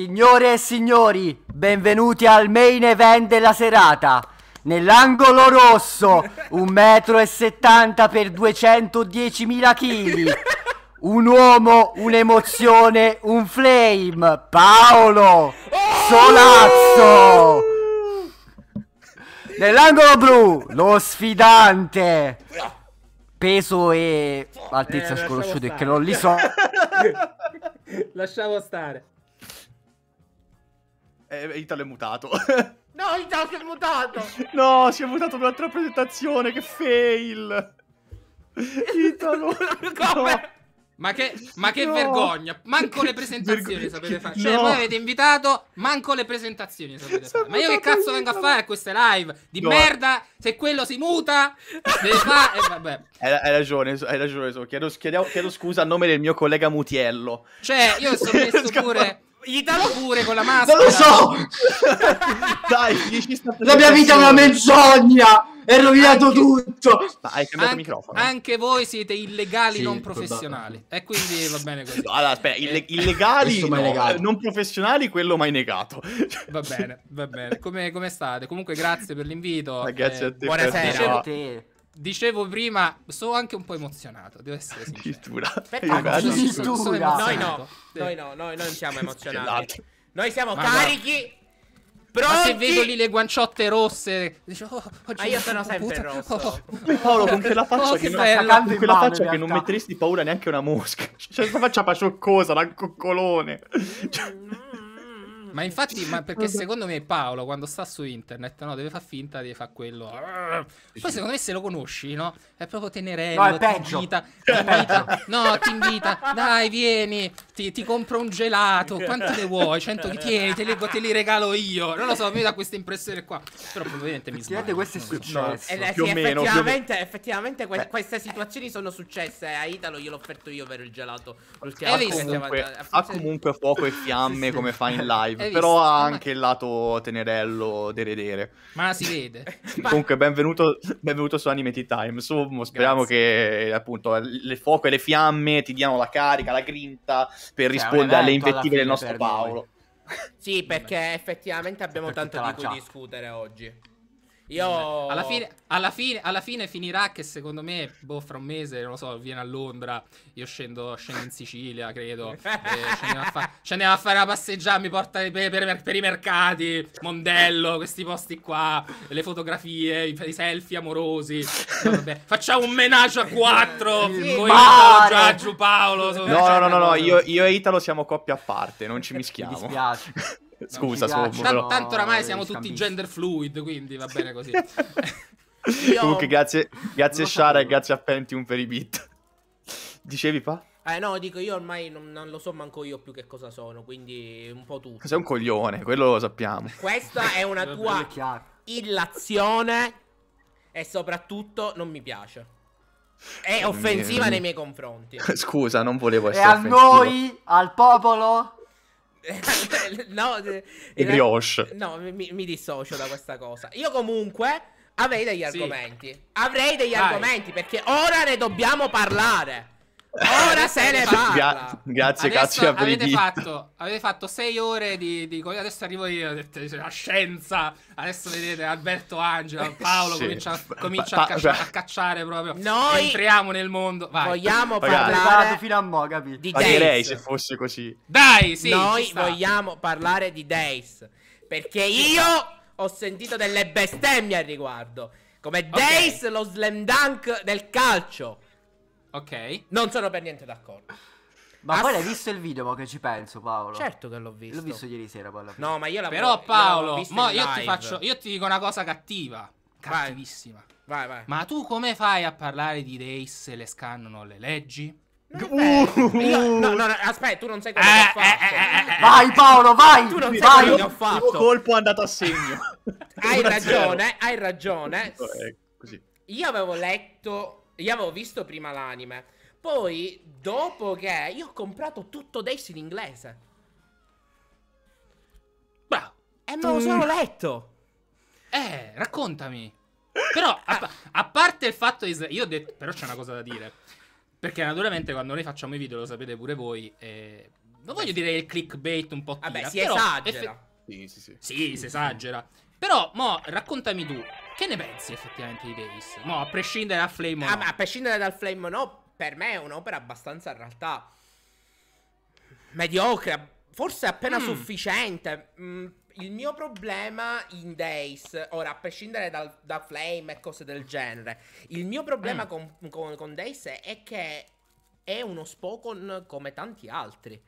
Signore e signori, benvenuti al main event della serata. Nell'angolo rosso, 1,70 m per 210.000 kg. Un uomo, un'emozione, un flame. Paolo Solazzo. Nell'angolo blu, lo sfidante. Peso e altezza eh, sconosciuto che non li so. lasciamo stare. Eh, eh Italo è mutato. no, Italo si è mutato! No, si è mutato un'altra presentazione, che fail! Italo! Come? No. Ma che, ma che no. vergogna! Manco le presentazioni Vergo sapete fare. Cioè, no. voi avete invitato, manco le presentazioni sapete fare. Ma io che cazzo vengo a fare a queste live? Di no. merda! Se quello si muta, deve fare. Eh, vabbè. Hai, hai, ragione, hai ragione. Chiedo, chiedo, chiedo, scusa a nome del mio collega Mutiello. Cioè, io sono messo pure. Gli dà pure con la maschera. Non lo so. Dai, La mia vita è una menzogna. È rovinato anche... tutto. Ma hai cambiato anche, microfono. Anche voi siete illegali sì, non professionali. E quindi va bene così. Allora, aspetta, ille eh. illegali no, eh, non professionali, quello mai negato. Va bene, va bene. Come, come state? Comunque grazie per l'invito. Grazie eh, a te. Buonasera. Dicevo prima, sono anche un po' emozionato, devo essere sincero. Addirittura. Addirittura. Noi no, noi no, noi non siamo emozionati. Esatto. Noi siamo Ma carichi. Pronti? Ma se vedo lì le guanciotte rosse, dico, oh, oggi ah, io sono sempre puta. rosso. Oh. Paolo, con quella faccia, oh, che, che, non, con quella faccia che, non, metteresti paura neanche una mosca. Cioè, questa faccia paccioccosa, da coccolone. Mm. Cioè... Ma infatti, ma perché secondo me Paolo quando sta su internet, no, deve far finta di fare quello. Poi secondo me se lo conosci, no? È proprio tenerello, no, è peggio. ti invita, ti invita no, ti invita, dai, vieni, ti, ti compro un gelato, quanti ne vuoi? 100 che tieni, te li, te li, regalo io. Non lo so, mi da questa impressione qua. Però probabilmente mi sbaglio. questo è successo. No, eh, eh meno, effettivamente, effettivamente que- queste situazioni sono successe. Eh, a Italo gliel'ho offerto io per il gelato. Eh, ha comunque, ha comunque fuoco e fiamme come fa in live hai però visto? ha ah, anche il lato tenerello deredere. Ma si vede. Comunque, benvenuto, benvenuto, su Anime Tea Time. Su, speriamo Grazie. che appunto le fuoco e le fiamme ti diano la carica, la grinta per cioè, rispondere alle invettive del nostro Paolo. Noi. Sì, perché effettivamente abbiamo per tanto di cui discutere oggi. Io... Alla fine, alla, fine, alla fine, finirà che secondo me, boh, fra un mese, non lo so, viene a Londra, io scendo, scendo in Sicilia, credo, ce ne, fa- va a fare una passeggiata, mi porta per, per, per, i mercati, Mondello, questi posti qua, le fotografie, i, i selfie amorosi. Vabbè, facciamo un menage a quattro sì, con Italo, Paolo. No, no, no, no, no, io, io e Italo siamo coppia a parte, non ci mischiamo. Mi dispiace. Scusa, sono no, cioè, Tanto oramai siamo tutti gender fluid, quindi va bene così. Io... Comunque, grazie, grazie Shara e grazie a Pentium per i beat. Dicevi, pa? Eh no, dico io ormai non, non, lo so manco io più che cosa sono, quindi un po' tutto. Sei un coglione, quello lo sappiamo. Questa è una tua illazione e soprattutto non mi piace. È eh, offensiva nei miei confronti. Scusa, non volevo essere E a offensivo. noi, al popolo no, I brioche. No, mi, mi, dissocio da questa cosa. Io comunque avrei degli sì. argomenti. Avrei degli Vai. argomenti perché ora ne dobbiamo parlare. Ora eh, se ne parla. Gra grazie, grazie a avete fatto, avete fatto sei ore di, di, Adesso arrivo io, la scienza. Adesso vedete Alberto Angela, Paolo sì. comincia, comincia pa a, cacciare, a, cacciare, proprio. Noi entriamo nel mondo. Vai. Vogliamo parlare fino a mo, di Days. direi se fosse così. Dai, sì, Noi vogliamo parlare di Days. Perché io ho sentito delle bestemmie al riguardo. Come Days, okay. lo slam dunk del calcio Ok. Non sono per niente d'accordo. Ma Ass- poi l'hai visto il video, ma che ci penso, Paolo? Certo che l'ho visto. L'ho visto ieri sera, poi No, ma io l'avevo Però, Paolo, io, mo io ti faccio. Io ti dico una cosa cattiva. Cattivissima. Vai, vai. Ma tu come fai a parlare di Days se le scannano le leggi? Uh, io, no, no, no, aspetta, tu non sai cosa eh, ho fatto. Eh eh, eh, eh, eh, vai Paolo, vai! Tu non sai cosa quello ho fatto. colpo è andato a segno. hai ragione, hai ragione. Ecco, così. Io avevo letto io avevo visto prima l'anime. Poi, dopo che io ho comprato tutto Days in inglese. Bravo. E me lo sono mm. letto. Eh, raccontami. Però, a, a parte il fatto che io ho detto, però c'è una cosa da dire. Perché naturalmente quando noi facciamo i video, lo sapete pure voi, eh, non voglio dire il clickbait un po' tira, Vabbè, si esagera. Sì, sì, sì. Sì, si esagera. Però, mo, raccontami tu, che ne pensi effettivamente di Days? No, a prescindere dal Flame ah, no. A prescindere dal Flame no, per me è un'opera abbastanza in realtà mediocre, forse appena mm. sufficiente. Mm, il mio problema in Days, ora a prescindere dal, da Flame e cose del genere, il mio problema mm. con, con, con, Days è che è uno Spokon come tanti altri.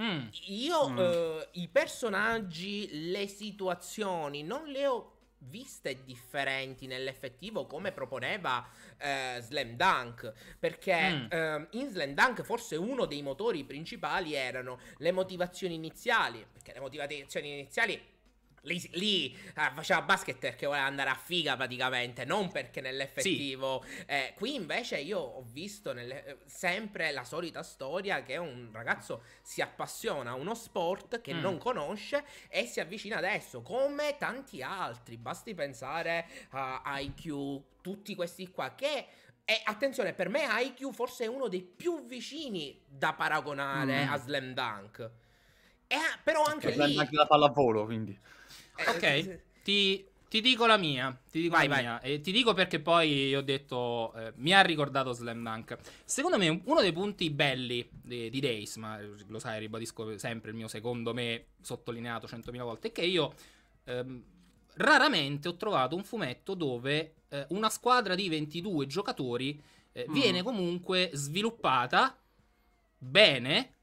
Mm. Io mm. eh, i personaggi, le situazioni non le ho viste differenti nell'effettivo come proponeva eh, Slam Dunk perché mm. eh, in Slam Dunk forse uno dei motori principali erano le motivazioni iniziali perché le motivazioni iniziali Lì, lì ah, faceva basket perché voleva andare a figa praticamente, non perché nell'effettivo. Sì. Eh, qui invece io ho visto nelle, eh, sempre la solita storia che un ragazzo si appassiona a uno sport che mm. non conosce e si avvicina adesso, come tanti altri. Basti pensare a ah, IQ, tutti questi qua che e attenzione, per me IQ forse è uno dei più vicini da paragonare mm. a Slam Dunk. E, eh, però cioè, anche okay, lì... la Dunk da pallavolo, quindi. Eh, ok, ti, ti, dico la mia. Ti dico vai, la vai. mia. E ti dico perché poi ho detto. Eh, mi ha ricordato Slam Dunk. Secondo me, uno dei punti belli di, di Days, ma lo sai, ribadisco sempre il mio secondo me sottolineato centomila volte, è che io. Ehm, raramente ho trovato un fumetto dove eh, una squadra di 22 giocatori eh, mm. viene comunque sviluppata bene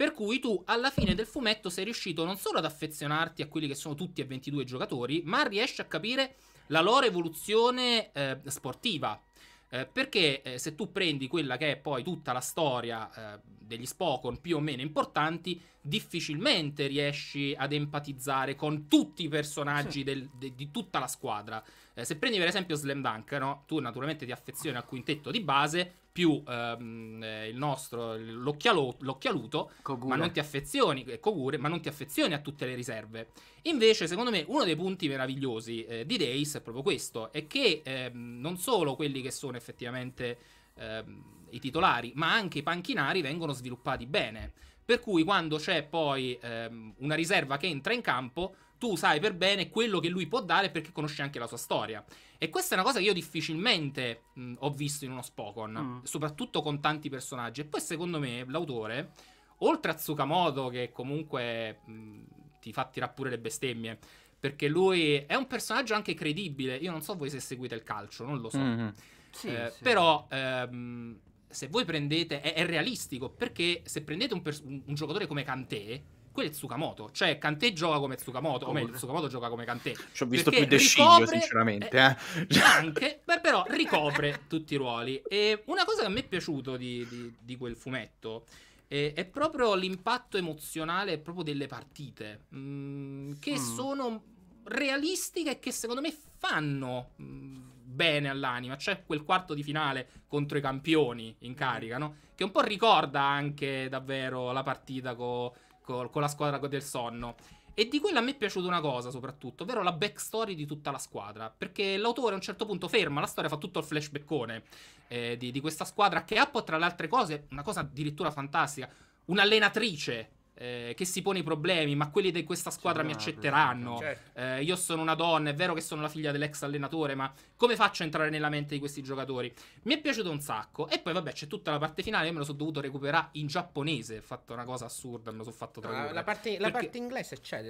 per cui tu alla fine del fumetto sei riuscito non solo ad affezionarti a quelli che sono tutti e 22 giocatori, ma riesci a capire la loro evoluzione eh, sportiva. Eh, perché eh, se tu prendi quella che è poi tutta la storia eh, degli Spokon più o meno importanti, difficilmente riesci ad empatizzare con tutti i personaggi sì. del, de, di tutta la squadra. Eh, se prendi per esempio Slam Dunk, no? tu naturalmente ti affezioni al quintetto di base più ehm, eh, il nostro l'occhialuto, Kogure. ma non ti affezioni eh, Kogure, ma non ti affezioni a tutte le riserve. Invece, secondo me, uno dei punti meravigliosi eh, di Days è proprio questo, è che ehm, non solo quelli che sono effettivamente ehm, i titolari, ma anche i panchinari vengono sviluppati bene. Per cui quando c'è poi ehm, una riserva che entra in campo, tu sai per bene quello che lui può dare perché conosci anche la sua storia. E questa è una cosa che io difficilmente mh, ho visto in uno Spokon, mm. soprattutto con tanti personaggi. E poi secondo me l'autore, oltre a Tsukamoto che comunque mh, ti fa tirare pure le bestemmie, perché lui è un personaggio anche credibile. Io non so voi se seguite il calcio, non lo so. Mm-hmm. Eh, sì, eh, sì. Però ehm, se voi prendete, è, è realistico, perché se prendete un, pers- un, giocatore come Kanté, quello è Tsukamoto. Cioè, Kanté gioca come Tsukamoto. O meglio, Tsukamoto gioca come Kanté. Ci ho visto più De sinceramente. Eh, eh. Anche, beh, però ricopre tutti i ruoli. E una cosa che a me è piaciuto di, di, di quel fumetto eh, è proprio l'impatto emozionale proprio delle partite, mh, mm, che mm. sono realistiche e che secondo me fanno. Mh, mm, bene all'anima. C'è quel quarto di finale contro i campioni in carica, no? Che un po' ricorda anche davvero la partita co- co- con la squadra del sonno. E di quella a me è piaciuta una cosa soprattutto, ovvero la backstory di tutta la squadra. Perché l'autore a un certo punto ferma la storia, fa tutto il flashbackone eh, di, di questa squadra che ha, tra le altre cose, una cosa addirittura fantastica, un'allenatrice eh, che si pone i problemi, ma quelli di questa squadra mi accetteranno. Certo. Eh, io sono una donna, è vero che sono la figlia dell'ex allenatore, ma come faccio a entrare nella mente di questi giocatori? Mi è piaciuto un sacco. E poi, vabbè, c'è tutta la parte finale. Io me lo sono dovuto recuperare in giapponese. Ho fatto una cosa assurda, me lo sono fatto tradurre. Ah, la, la, parte, perché... la parte inglese c'è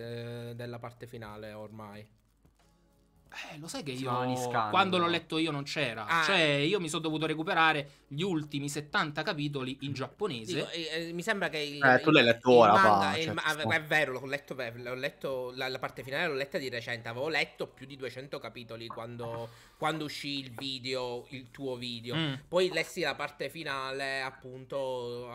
eh, della parte finale ormai. Eh, lo sai che io quando l'ho letto io non c'era. Ah. Cioè, io mi sono dovuto recuperare gli ultimi 70 capitoli in giapponese. Dico, eh, eh, mi sembra che il, eh, tu l'hai letto ora, manga, pa, certo. Cioè, ma, è vero, l'ho letto, l'ho letto la, la, parte finale l'ho letta di recente, avevo letto più di 200 capitoli quando, quando uscì il video, il tuo video. Mm. Poi lessi la parte finale, appunto,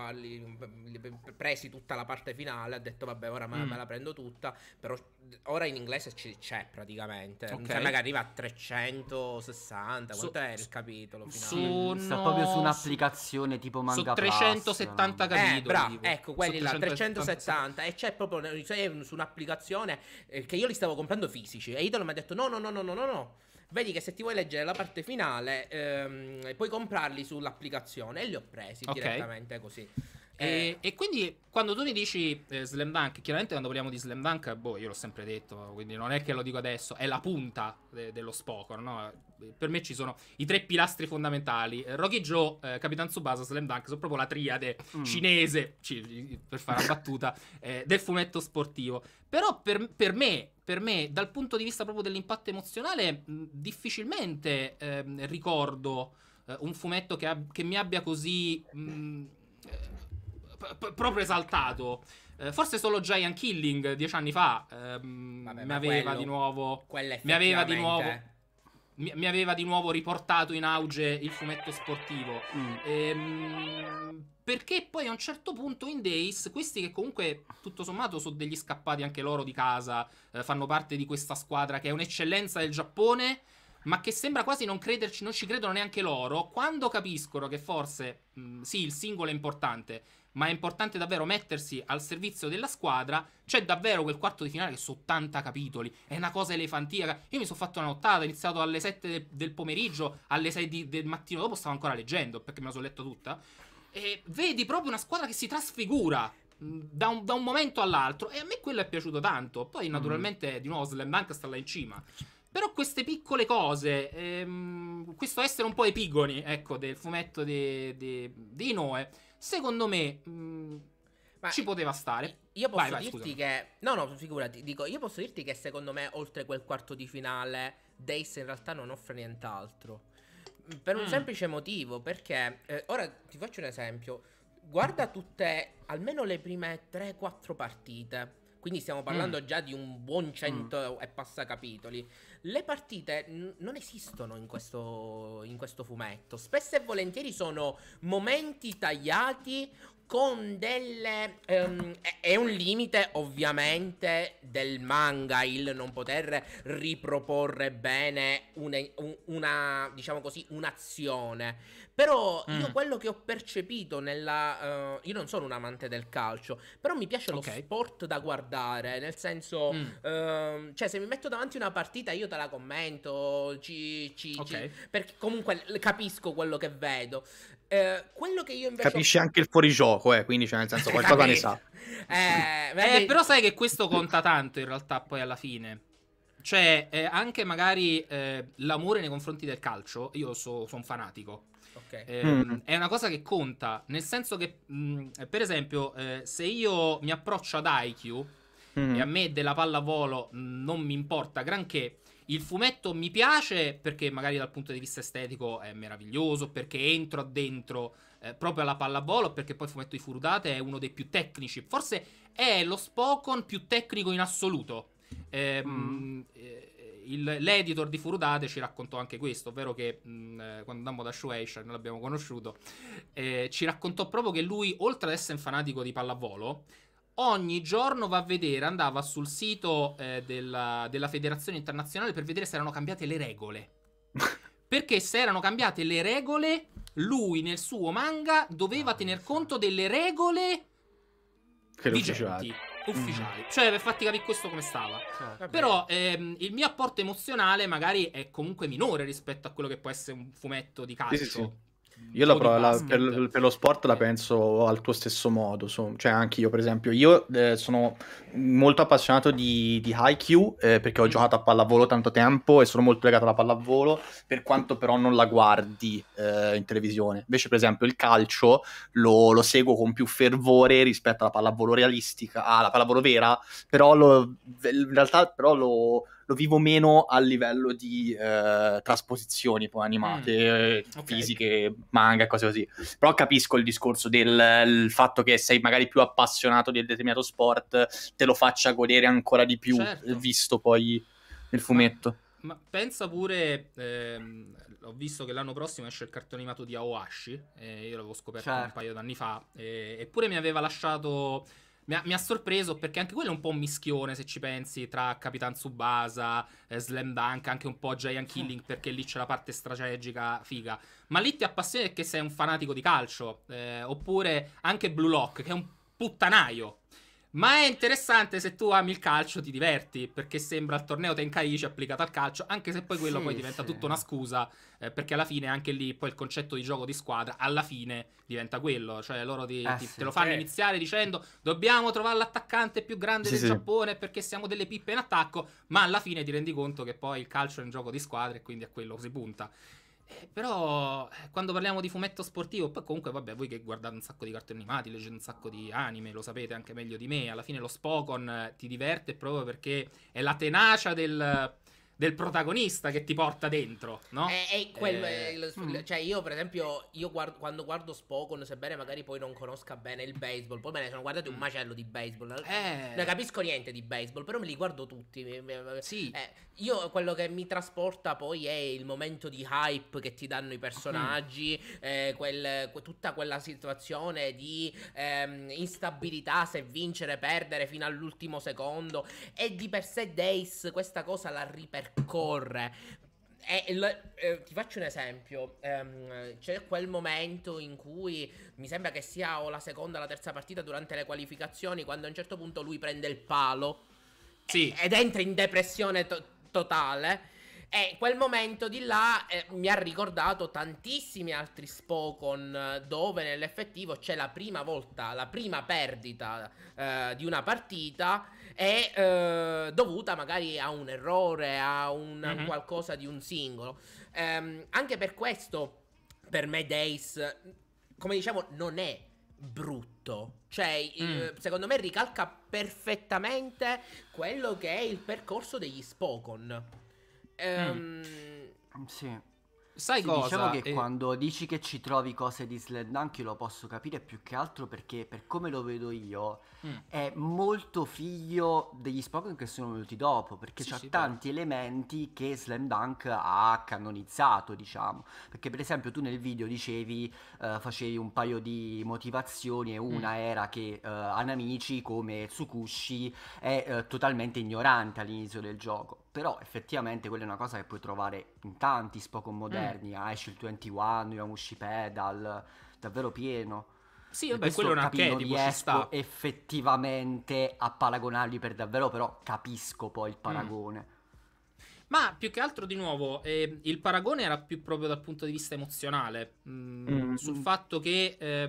presi tutta la parte finale, ho detto vabbè, ora mm. me, la prendo tutta, però ora in inglese c'è, praticamente. Okay magari arriva a 360. So, quanto è il capitolo? Finale? Sono... Mm, sta proprio su un'applicazione tipo manga. Su 370 Plus. capitoli. Eh, bravo, ecco, quelli là, 370. E c'è proprio su un'applicazione eh, che io li stavo comprando fisici. E Idol mi ha detto: no, no, no, no, no, no. no vedi che se ti vuoi leggere la parte finale ehm, puoi comprarli sull'applicazione e li ho presi okay. direttamente così. Eh. E, e, quindi quando tu mi dici eh, Slam Dunk, chiaramente quando parliamo di Slam Dunk, boh, io l'ho sempre detto, quindi non è che lo dico adesso, è la punta de- dello Spokor, no? Per me ci sono i tre pilastri fondamentali. Eh, Rocky Joe, eh, Capitan Tsubasa, Slam Dunk, sono proprio la triade mm. cinese, ci, per fare una battuta, eh, del fumetto sportivo. Però per, per, me, per, me, dal punto di vista proprio dell'impatto emozionale, mh, mm, difficilmente ehm, ricordo eh, un fumetto che, ab- che, mi abbia così... Mh, mm, proprio esaltato. Eh, forse solo Giant Killing dieci anni fa ehm, Vabbè, mi aveva quello, di nuovo. Mi aveva di nuovo. Mi, mi, aveva di nuovo riportato in auge il fumetto sportivo. Mm. Ehm, perché poi a un certo punto in Days, questi che comunque tutto sommato sono degli scappati anche loro di casa, eh, fanno parte di questa squadra che è un'eccellenza del Giappone ma che sembra quasi non crederci, non ci credono neanche loro, quando capiscono che forse, mh, mm, sì, il singolo è importante, ma è importante davvero mettersi al servizio della squadra. C'è davvero quel quarto di finale che su 80 capitoli, è una cosa elefantiaca. Io mi sono fatto una nottata, ho iniziato alle 7 de- del pomeriggio, alle 6 di- del mattino dopo stavo ancora leggendo perché me la sono letta tutta. E vedi proprio una squadra che si trasfigura. Mm, da un, da un momento all'altro e a me quello è piaciuto tanto. Poi, mm. naturalmente, di nuovo, Slam Dunk sta là in cima. Però queste piccole cose, ehm, questo essere un po' epigoni, ecco, del fumetto di, di, di Inoue, Secondo me mh, mm, ci poteva stare. Io posso vai, vai, dirti scusami. che. No, no, figurati. Dico, io posso dirti che secondo me, oltre quel quarto di finale, Days in realtà non offre nient'altro. Mm, per un mm. semplice motivo, perché. Eh, ora ti faccio un esempio. Guarda tutte, almeno le prime 3-4 partite quindi stiamo mm. parlando mm. già di un buon mm. cento mm. e passa capitoli. Le partite n- non esistono in questo, in questo fumetto. Spesso e volentieri sono momenti tagliati con delle... Um, è un limite ovviamente del manga il non poter riproporre bene una, una diciamo così, un'azione. Però mm. io quello che ho percepito nella... Uh, io non sono un amante del calcio, però mi piace okay. lo sport da guardare, nel senso... Mm. Uh, cioè se mi metto davanti una partita io te la commento, ci, ci, okay. ci, perché comunque capisco quello che vedo. Eh, quello che io invece capisce ho... anche il fuorigioco, eh, quindi cioè nel senso qualcosa ne sa. Eh, eh, però sai che questo conta tanto in realtà poi alla fine. Cioè, eh, anche magari eh, l'amore nei confronti del calcio, io so, sono fanatico. Okay. Eh, mm. È una cosa che conta, nel senso che, mh, mm, per esempio, eh, se io mi approccio ad IQ mm. e a mm-hmm. me della pallavolo mm, non mi importa granché, il fumetto mi piace perché magari dal punto di vista estetico è meraviglioso, perché entro dentro eh, proprio alla pallavolo, perché poi il fumetto di Furudate è uno dei più tecnici, forse è lo spoken più tecnico in assoluto. Eh, mm. eh, il, l'editor di Furudate ci raccontò anche questo, ovvero che mh, mm, eh, quando andammo da Shueisha, noi l'abbiamo conosciuto, eh, ci raccontò proprio che lui, oltre ad essere un fanatico di pallavolo, ogni giorno va a vedere, andava sul sito eh, della, della Federazione Internazionale per vedere se erano cambiate le regole. Perché se erano cambiate le regole, lui nel suo manga doveva ah, tener conto delle regole che vigenti ufficiali. Mm. Cioè, per farti capire questo come stava. Ah, Però ehm, il mio apporto emozionale magari è comunque minore rispetto a quello che può essere un fumetto di calcio. Sì, sì, sì. Io la la, per, per, lo sport la eh. penso al tuo stesso modo, so, cioè anche io per esempio, io eh, sono molto appassionato di, di Haikyuu eh, perché ho mm. giocato a pallavolo tanto tempo e sono molto legato alla pallavolo, per quanto però non la guardi eh, in televisione. Invece per esempio il calcio lo, lo, seguo con più fervore rispetto alla pallavolo realistica, alla ah, pallavolo vera, però lo, in realtà però lo lo vivo meno a livello di eh, trasposizioni poi animate, mm. Eh, okay. fisiche, manga e cose così. Però capisco il discorso del fatto che sei magari più appassionato di un determinato sport, te lo faccia godere ancora di più, certo. visto poi nel fumetto. Ma, ma pensa pure, ehm, ho visto che l'anno prossimo esce il cartone animato di Aoashi, eh, io l'avevo scoperto certo. un paio d'anni fa, eh, eppure mi aveva lasciato mi ha, mi ha, sorpreso perché anche quello è un po' un mischione, se ci pensi, tra Capitan Subasa, eh, Slam Dunk, anche un po' Giant Killing, mm. perché lì c'è la parte strategica figa. Ma lì ti appassiona perché sei un fanatico di calcio, eh, oppure anche Blue Lock, che è un puttanaio. Ma è interessante se tu ami il calcio ti diverti, perché sembra il torneo Tenkaichi applicato al calcio, anche se poi quello sì, poi diventa sì. tutta una scusa, eh, perché alla fine anche lì poi il concetto di gioco di squadra alla fine diventa quello, cioè loro ti, ah, ti, sì. te lo fanno eh. iniziare dicendo "Dobbiamo trovare l'attaccante più grande del Giappone perché siamo delle pippe in attacco", ma alla fine ti rendi conto che poi il calcio è un gioco di squadra e quindi è quello che si punta. Eh, però eh, quando parliamo di fumetto sportivo, poi comunque vabbè, voi che guardate un sacco di cartoni animati, leggete un sacco di anime, lo sapete anche meglio di me, alla fine lo Spokon eh, ti diverte proprio perché è la tenacia del del protagonista che ti porta dentro, no? È, è quello, eh, è eh, lo, mm. cioè io per esempio, io guardo, quando guardo Spokon, sebbene magari poi non conosca bene il baseball, poi me ne sono guardati un mm. macello di baseball, eh. non capisco niente di baseball, però me li guardo tutti. Sì. Eh, io quello che mi trasporta poi è il momento di hype che ti danno i personaggi, mm. Eh, quel, tutta quella situazione di ehm, instabilità, se vincere, perdere fino all'ultimo secondo, e di per sé Days questa cosa la ripercorre percorre. Eh, eh, ti faccio un esempio. Um, c'è quel momento in cui mi sembra che sia o la seconda o la terza partita durante le qualificazioni, quando a un certo punto lui prende il palo sì. ed, ed entra in depressione to- totale. E quel momento di là eh, mi ha ricordato tantissimi altri Spokon eh, dove nell'effettivo c'è la prima volta, la prima perdita eh, di una partita è eh, dovuta magari a un errore, a un mm-hmm. qualcosa di un singolo. Ehm, anche per questo, per me Days, come dicevo, non è brutto. Cioè, mm. secondo me ricalca perfettamente quello che è il percorso degli Spokon. Ehm, mm. Sì. Sai sì, diciamo cosa? Diciamo che e... Eh, quando dici che ci trovi cose di Sledunk, io lo posso capire più che altro perché, per come lo vedo io, mm. è molto figlio degli Spoken che sono venuti dopo. Perché sì, c'ha sì, tanti però. elementi che Sledunk ha canonizzato, diciamo. Perché, per esempio, tu nel video dicevi, uh, facevi un paio di motivazioni, e una mm. era che uh, eh, Anamici, come Tsukushi, è uh, totalmente ignorante all'inizio del gioco però effettivamente quella è una cosa che puoi trovare in tanti Spokon moderni, mm. Ice il 21, Yamushi Pedal, davvero pieno. Sì, vabbè, quello è un archetipo, non riesco effettivamente a paragonarli per davvero, però capisco poi il mm. paragone. Mm. Ma più che altro, di nuovo, eh, il paragone era più proprio dal punto di vista emozionale, mh, mm, mm. sul fatto che eh,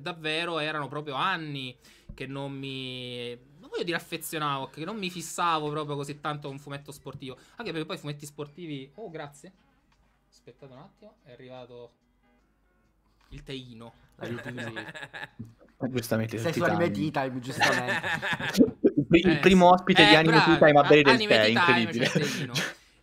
davvero erano proprio anni che non mi voglio dire affezionavo, che non mi fissavo proprio così tanto a un fumetto sportivo. Anche perché poi i fumetti sportivi... Oh, grazie. Aspettate un attimo, è arrivato il teino. Eh, giustamente. Sei su Anime Time, giustamente. il, eh, primo ospite eh, di Anime bravo, Time a bere del tè, incredibile.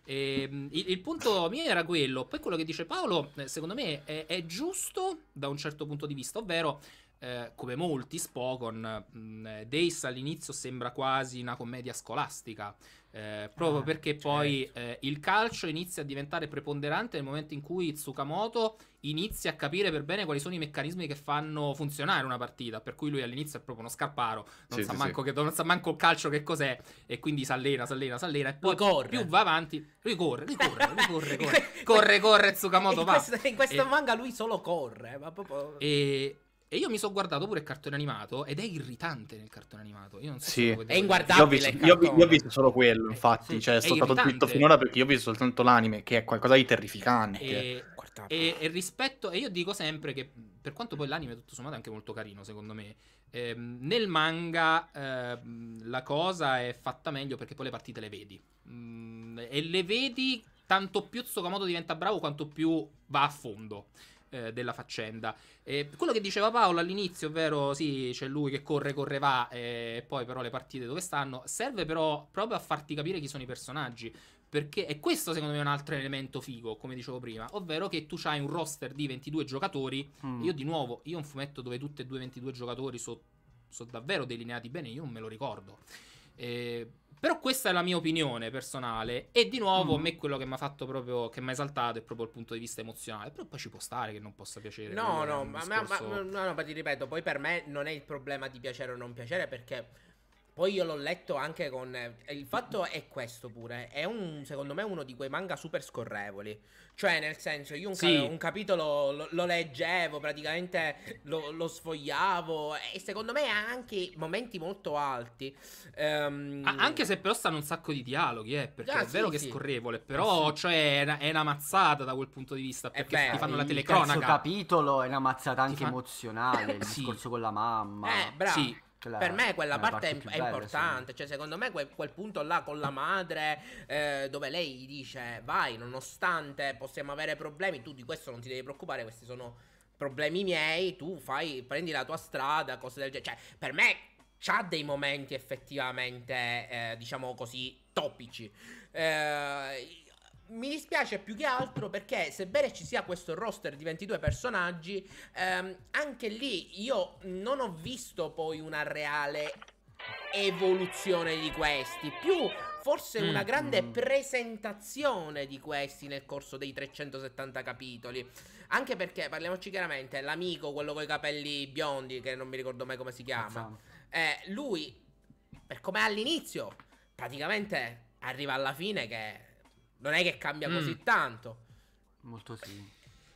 e, ehm, il, il, punto mio era quello. Poi quello che dice Paolo, eh, secondo me, è, è giusto da un certo punto di vista, ovvero eh, come molti Spokon, mm, eh, Days all'inizio sembra quasi una commedia scolastica, eh, proprio ah, perché certo. poi eh, il calcio inizia a diventare preponderante nel momento in cui Tsukamoto inizia a capire per bene quali sono i meccanismi che fanno funzionare una partita, per cui lui all'inizio è proprio uno scarparo, non, sì, sa, sì, manco sì. Che, non sa manco il calcio che cos'è e quindi s'allena, s'allena, s'allena e poi corre. più va avanti, lui corre, lui corre, lui corre, corre, corre, corre, Tsukamoto in va. Questo, in questo e, manga lui solo corre, ma proprio... E e io mi sono guardato pure il cartone animato ed è irritante nel cartone animato. Io non so sì. è inguardabile. Io ho, visto, io ho, visto, solo quello, eh, infatti. Sì, cioè, sono stato zitto finora perché io ho visto soltanto l'anime, che è qualcosa di terrificante. E, eh, e, e, rispetto, e io dico sempre che, per quanto poi l'anime, è tutto sommato, anche molto carino, secondo me. Ehm, nel manga ehm, la cosa è fatta meglio perché poi le partite le vedi. Mm, e le vedi tanto più Tsukamoto diventa bravo, quanto più va a fondo eh, della faccenda. E quello che diceva Paolo all'inizio, ovvero sì, c'è lui che corre, corre, va, e poi però le partite dove stanno, serve però proprio a farti capire chi sono i personaggi. Perché, e questo secondo me è un altro elemento figo, come dicevo prima, ovvero che tu hai un roster di 22 giocatori. Mm. Io di nuovo, io un fumetto dove tutti e due 22 giocatori sono so davvero delineati bene, io non me lo ricordo. Eh, però questa è la mia opinione personale. E di nuovo, mm. a mm-hmm. me quello che mi ha fatto proprio, che mi ha esaltato è proprio il punto di vista emozionale. Però poi ci può stare che non possa piacere. No, no, ma, discorso... ma, ma, no, no, ma ti ripeto, poi per me non è il problema di piacere o non piacere perché poi io l'ho letto anche con... Eh, il fatto è questo pure, è un, secondo me uno di quei manga super scorrevoli. Cioè nel senso, io un, sì. ca- un capitolo lo, lo, leggevo, praticamente lo, lo, sfogliavo e secondo me ha anche momenti molto alti. Um... Anche se però stanno un sacco di dialoghi, eh, perché ah, è sì, vero sì. che è scorrevole, eh, però cioè, è, una, è una mazzata da quel punto di vista, eh, perché beh, ti fanno la telecronaca. Il capitolo è una mazzata anche fa... emozionale, il discorso con la mamma. Eh, bravo. Sì. La, per me quella parte, parte è, bella, importante, sì. cioè secondo me quel, quel, punto là con la madre eh, dove lei gli dice vai nonostante possiamo avere problemi, tu di questo non ti devi preoccupare, questi sono problemi miei, tu fai, prendi la tua strada, cose del genere, cioè per me c'ha dei momenti effettivamente eh, diciamo così topici. Eh, mi dispiace più che altro perché sebbene ci sia questo roster di 22 personaggi, ehm, anche lì io non ho visto poi una reale evoluzione di questi, più forse mm, una grande mm. presentazione di questi nel corso dei 370 capitoli. Anche perché, parliamoci chiaramente, l'amico, quello con i capelli biondi, che non mi ricordo mai come si chiama, eh, lui, per come è all'inizio, praticamente arriva alla fine che non è che cambia mm. così tanto. Molto sì.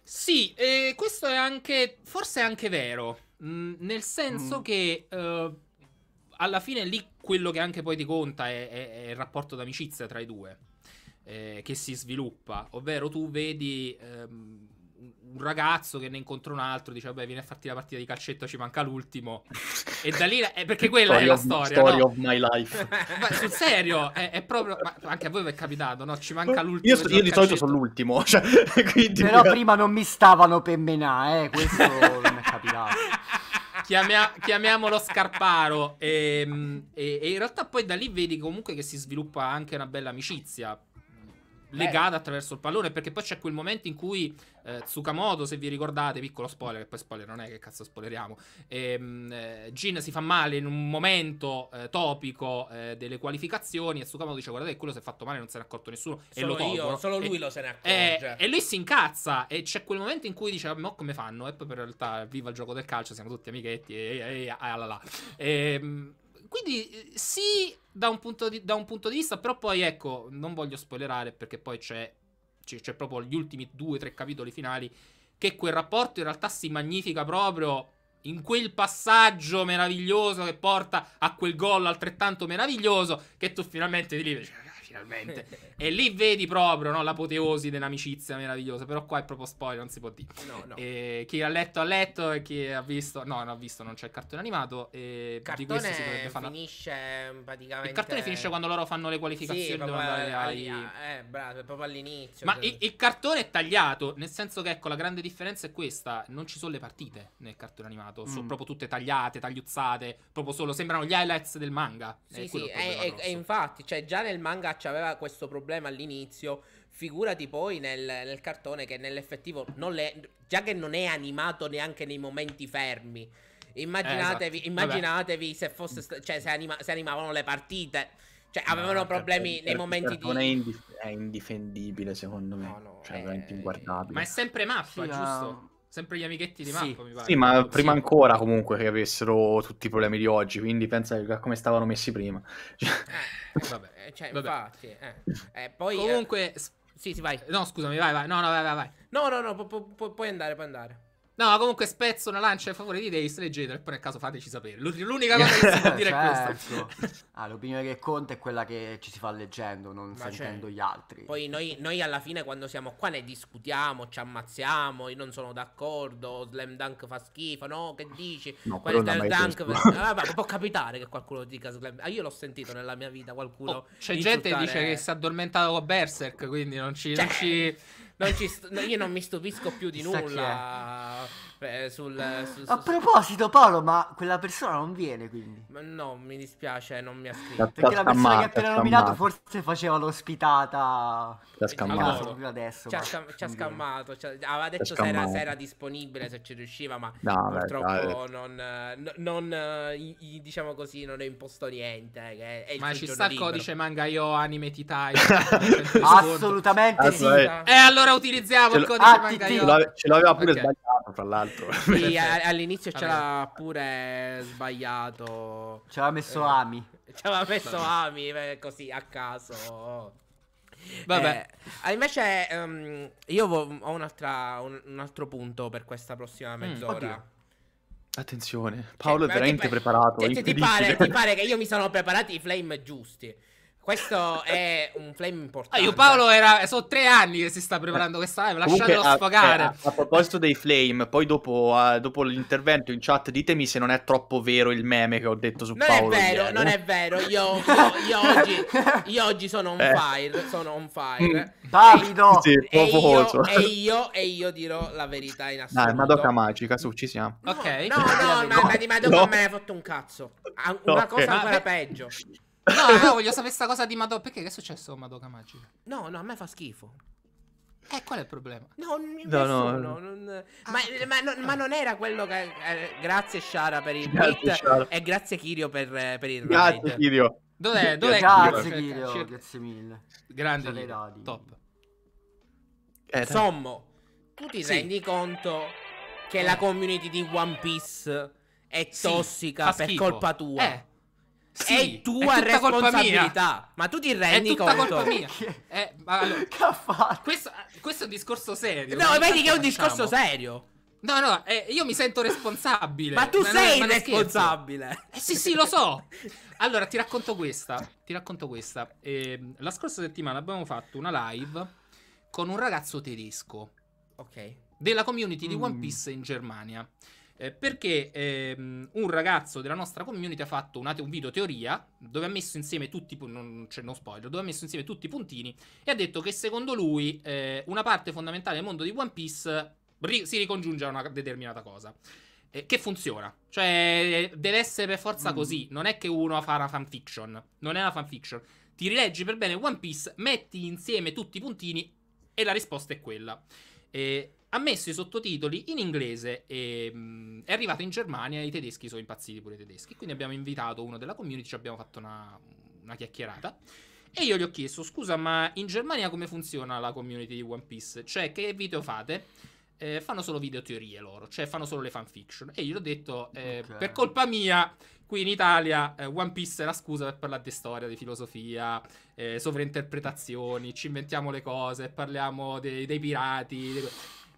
Sì, eh, questo è anche, forse è anche vero, mh, mm, nel senso mm. che uh, alla fine lì quello che anche poi ti conta è, è, è il rapporto d'amicizia tra i due eh, che si sviluppa, ovvero tu vedi... Um, un ragazzo che ne incontra un altro, dice vabbè vieni a farti la partita di calcetto, ci manca l'ultimo. e da lì, È eh, perché quella story è la storia. Story no? of my life. ma sul serio, è, è proprio... Ma anche a voi vi è capitato, no? Ci manca l'ultimo. Io, io di solito sono l'ultimo. Cioè, quindi... Però prima non mi stavano per menà, eh, questo non è capitato. Chiamia- chiamiamolo Scarparo. E, ehm, e, e in realtà poi da lì vedi comunque che si sviluppa anche una bella amicizia legata attraverso il pallone. Perché poi c'è quel momento in cui eh, Tsukamoto, se vi ricordate, piccolo spoiler, che poi spoiler non è che cazzo spoileriamo. Ehm, eh, Jin si fa male in un momento eh, topico delle qualificazioni. E Tsukamoto dice: Guardate, quello si è fatto male, non se ne n'è accorto nessuno. Solo e lo io, solo lui e, lo se ne accorge. e lui si incazza. E c'è quel momento in cui dice: Ma come fanno? E poi, per realtà, viva il gioco del calcio, siamo tutti amichetti. E, e, e, e, e, e, e, e, e, quindi eh, sì, da un, di, da un, punto di, vista, però poi ecco, non voglio spoilerare perché poi c'è, c'è, c'è proprio gli ultimi due tre capitoli finali che quel rapporto in realtà si magnifica proprio in quel passaggio meraviglioso che porta a quel gol altrettanto meraviglioso che tu finalmente ti lì finalmente. e lì vedi proprio no, l'apoteosi dell'amicizia meravigliosa. Però qua è proprio spoiler, non si può dire. No, no. E eh, chi ha letto ha letto e chi ha visto... No, non ha visto, non c'è il cartone animato. E il cartone si dovrebbe fare... finisce mm, praticamente... Il cartone finisce quando loro fanno le qualificazioni. Sì, proprio, ai... eh, bravo, proprio all'inizio. Ma cioè. il, il cartone è tagliato, nel senso che ecco, la grande differenza è questa. Non ci sono le partite nel cartone animato. Mm. Sono proprio tutte tagliate, tagliuzzate. Proprio solo, sembrano gli highlights del manga. Sì, sì, e, infatti, cioè già nel manga aveva questo problema all'inizio, figurati poi nel, nel cartone che nell'effettivo non le, già che non è animato neanche nei momenti fermi. Immaginatevi, eh, esatto. immaginatevi se, fosse, cioè, se, anima, se animavano le partite. Cioè, avevano no, certo. problemi per, nei certo, momenti di. è, indif- è, indifendibile, secondo me. No, no, cioè, è eh, veramente inguardabile. Ma è sempre mappa, sì, giusto? Sempre gli amichetti di sì. mi pare. Sì, ma prima sì. ancora comunque che avessero tutti i problemi di oggi, quindi pensa a come stavano messi prima. Eh, vabbè, eh, cioè, vabbè. infatti. Eh. Eh, poi, eh, comunque... Sì, sì, vai. No, scusami, vai, vai. No, no, vai, vai. No, no, no, pu- pu- puoi andare, puoi andare. No, comunque spezzo una lancia in favore di Deis, leggetelo e poi nel caso fateci sapere. L'unica cosa che si può dire certo. è questa. Ah, l'opinione che conta è quella che ci si fa leggendo, non Ma sentendo certo. gli altri. Poi noi, noi, alla fine quando siamo qua ne discutiamo, ci ammazziamo, io non sono d'accordo, Slam Dunk fa schifo, no, che dici? No, Quel Slam Dunk... Fa... Ah, può capitare che qualcuno dica Slam ah, Io l'ho sentito nella mia vita, qualcuno... Oh, c'è gente che dice che si è addormentato con Berserk, quindi non ci... Cioè. Non ci... Non ci io non mi stupisco più di Chissà nulla Beh, cioè, sul, sul, a proposito, Paolo, ma quella persona non viene quindi. Ma no, mi dispiace, non mi ha scritto. Perché la persona che ha appena nominato forse faceva l'ospitata. ha scammato. Adesso, ci, ha ci ha scammato. Ci ha... Aveva detto se era, se era, disponibile, se ci riusciva, ma no, purtroppo beh, non, non, diciamo così, non è imposto niente. Eh, è ma ci sta il codice manga io anime Titai. Assolutamente sì. E eh, allora utilizziamo il codice ah, manga io. Ce l'aveva pure sbagliato, fra l'altro dentro. Sì, all'inizio ce l'ha pure sbagliato. Ce l'ha messo eh, Ami. Ce l'ha messo Ami eh, eh, così a caso. Vabbè, eh, invece um, io ho un, un, altro punto per questa prossima mm, mezz'ora. Mm, Attenzione, Paolo eh, è veramente ti, preparato. Ti, ti, pare, ti pare che io mi sono preparato i flame giusti. Questo è un flame importante. Ah, io Paolo era... sono tre anni che si sta preparando questa live, lasciatelo sfogare. A, a, a, proposito dei flame, poi dopo, uh, dopo, l'intervento in chat ditemi se non è troppo vero il meme che ho detto su non Paolo. Non è vero, ieri. non è vero, io, io, io, oggi, io oggi, sono on eh. fire, sono on fire. Mm, Sì, e, io, e, io, e io dirò la verità in assoluto. Dai, Madoka Magica, su, ci siamo. No, ok. No, no, no, ma, ma di Madoka no. me ne fatto un cazzo. Una no, cosa ancora ma... peggio. No, no, voglio sapere questa cosa di Madoka. Perché che è successo con Madoka Magica? No, no, a me fa schifo. Eh, qual è il problema? No, no, no, no. Non... Ah, ma, ma, no, ma, non era quello che... Eh, grazie Shara per il tweet e grazie Kirio per, eh, per il grazie, Kirio. Dov'è? Dov'è grazie Kirio? Kirio. Cioè, grazie mille. Grande Kirio. Top. Eh, Insomma, tu ti sì. rendi conto che la eh. community di One Piece è sì, tossica per colpa tua? Eh. Sì, è tua è responsabilità. Ma tu ti rendi conto? è tutta conto? colpa mia. Eh, allora, questo, questo, è un discorso serio. No, vedi che è un facciamo. discorso serio. No, no, eh, io mi sento responsabile. ma tu ma sei no, responsabile. Eh, sì, sì, lo so. Allora, ti racconto questa. Ti racconto questa. Eh, la scorsa settimana abbiamo fatto una live con un ragazzo tedesco. Ok. Della community mm. di One Piece in Germania. Eh, perché ehm, un ragazzo della nostra community ha fatto un, un video teoria dove ha messo insieme tutti non, cioè, non spoiler, dove ha messo insieme tutti i puntini e ha detto che secondo lui eh, una parte fondamentale del mondo di One Piece ri- si ricongiunge a una determinata cosa eh, che funziona cioè deve essere per forza mm. così non è che uno fa una fanfiction non è una fanfiction ti rileggi per bene One Piece metti insieme tutti i puntini e la risposta è quella eh, ha messo i sottotitoli in inglese e mh, mm, è arrivato in Germania e i tedeschi sono impazziti pure i tedeschi. Quindi abbiamo invitato uno della community, ci abbiamo fatto una, una chiacchierata. E io gli ho chiesto, scusa, ma in Germania come funziona la community di One Piece? Cioè, che video fate? Eh, fanno solo video teorie loro, cioè fanno solo le fanfiction. E gli ho detto, eh, okay. per colpa mia, qui in Italia eh, One Piece è la scusa per parlare di storia, di filosofia, eh, sovrainterpretazioni, ci inventiamo le cose, parliamo dei, dei pirati. Dei...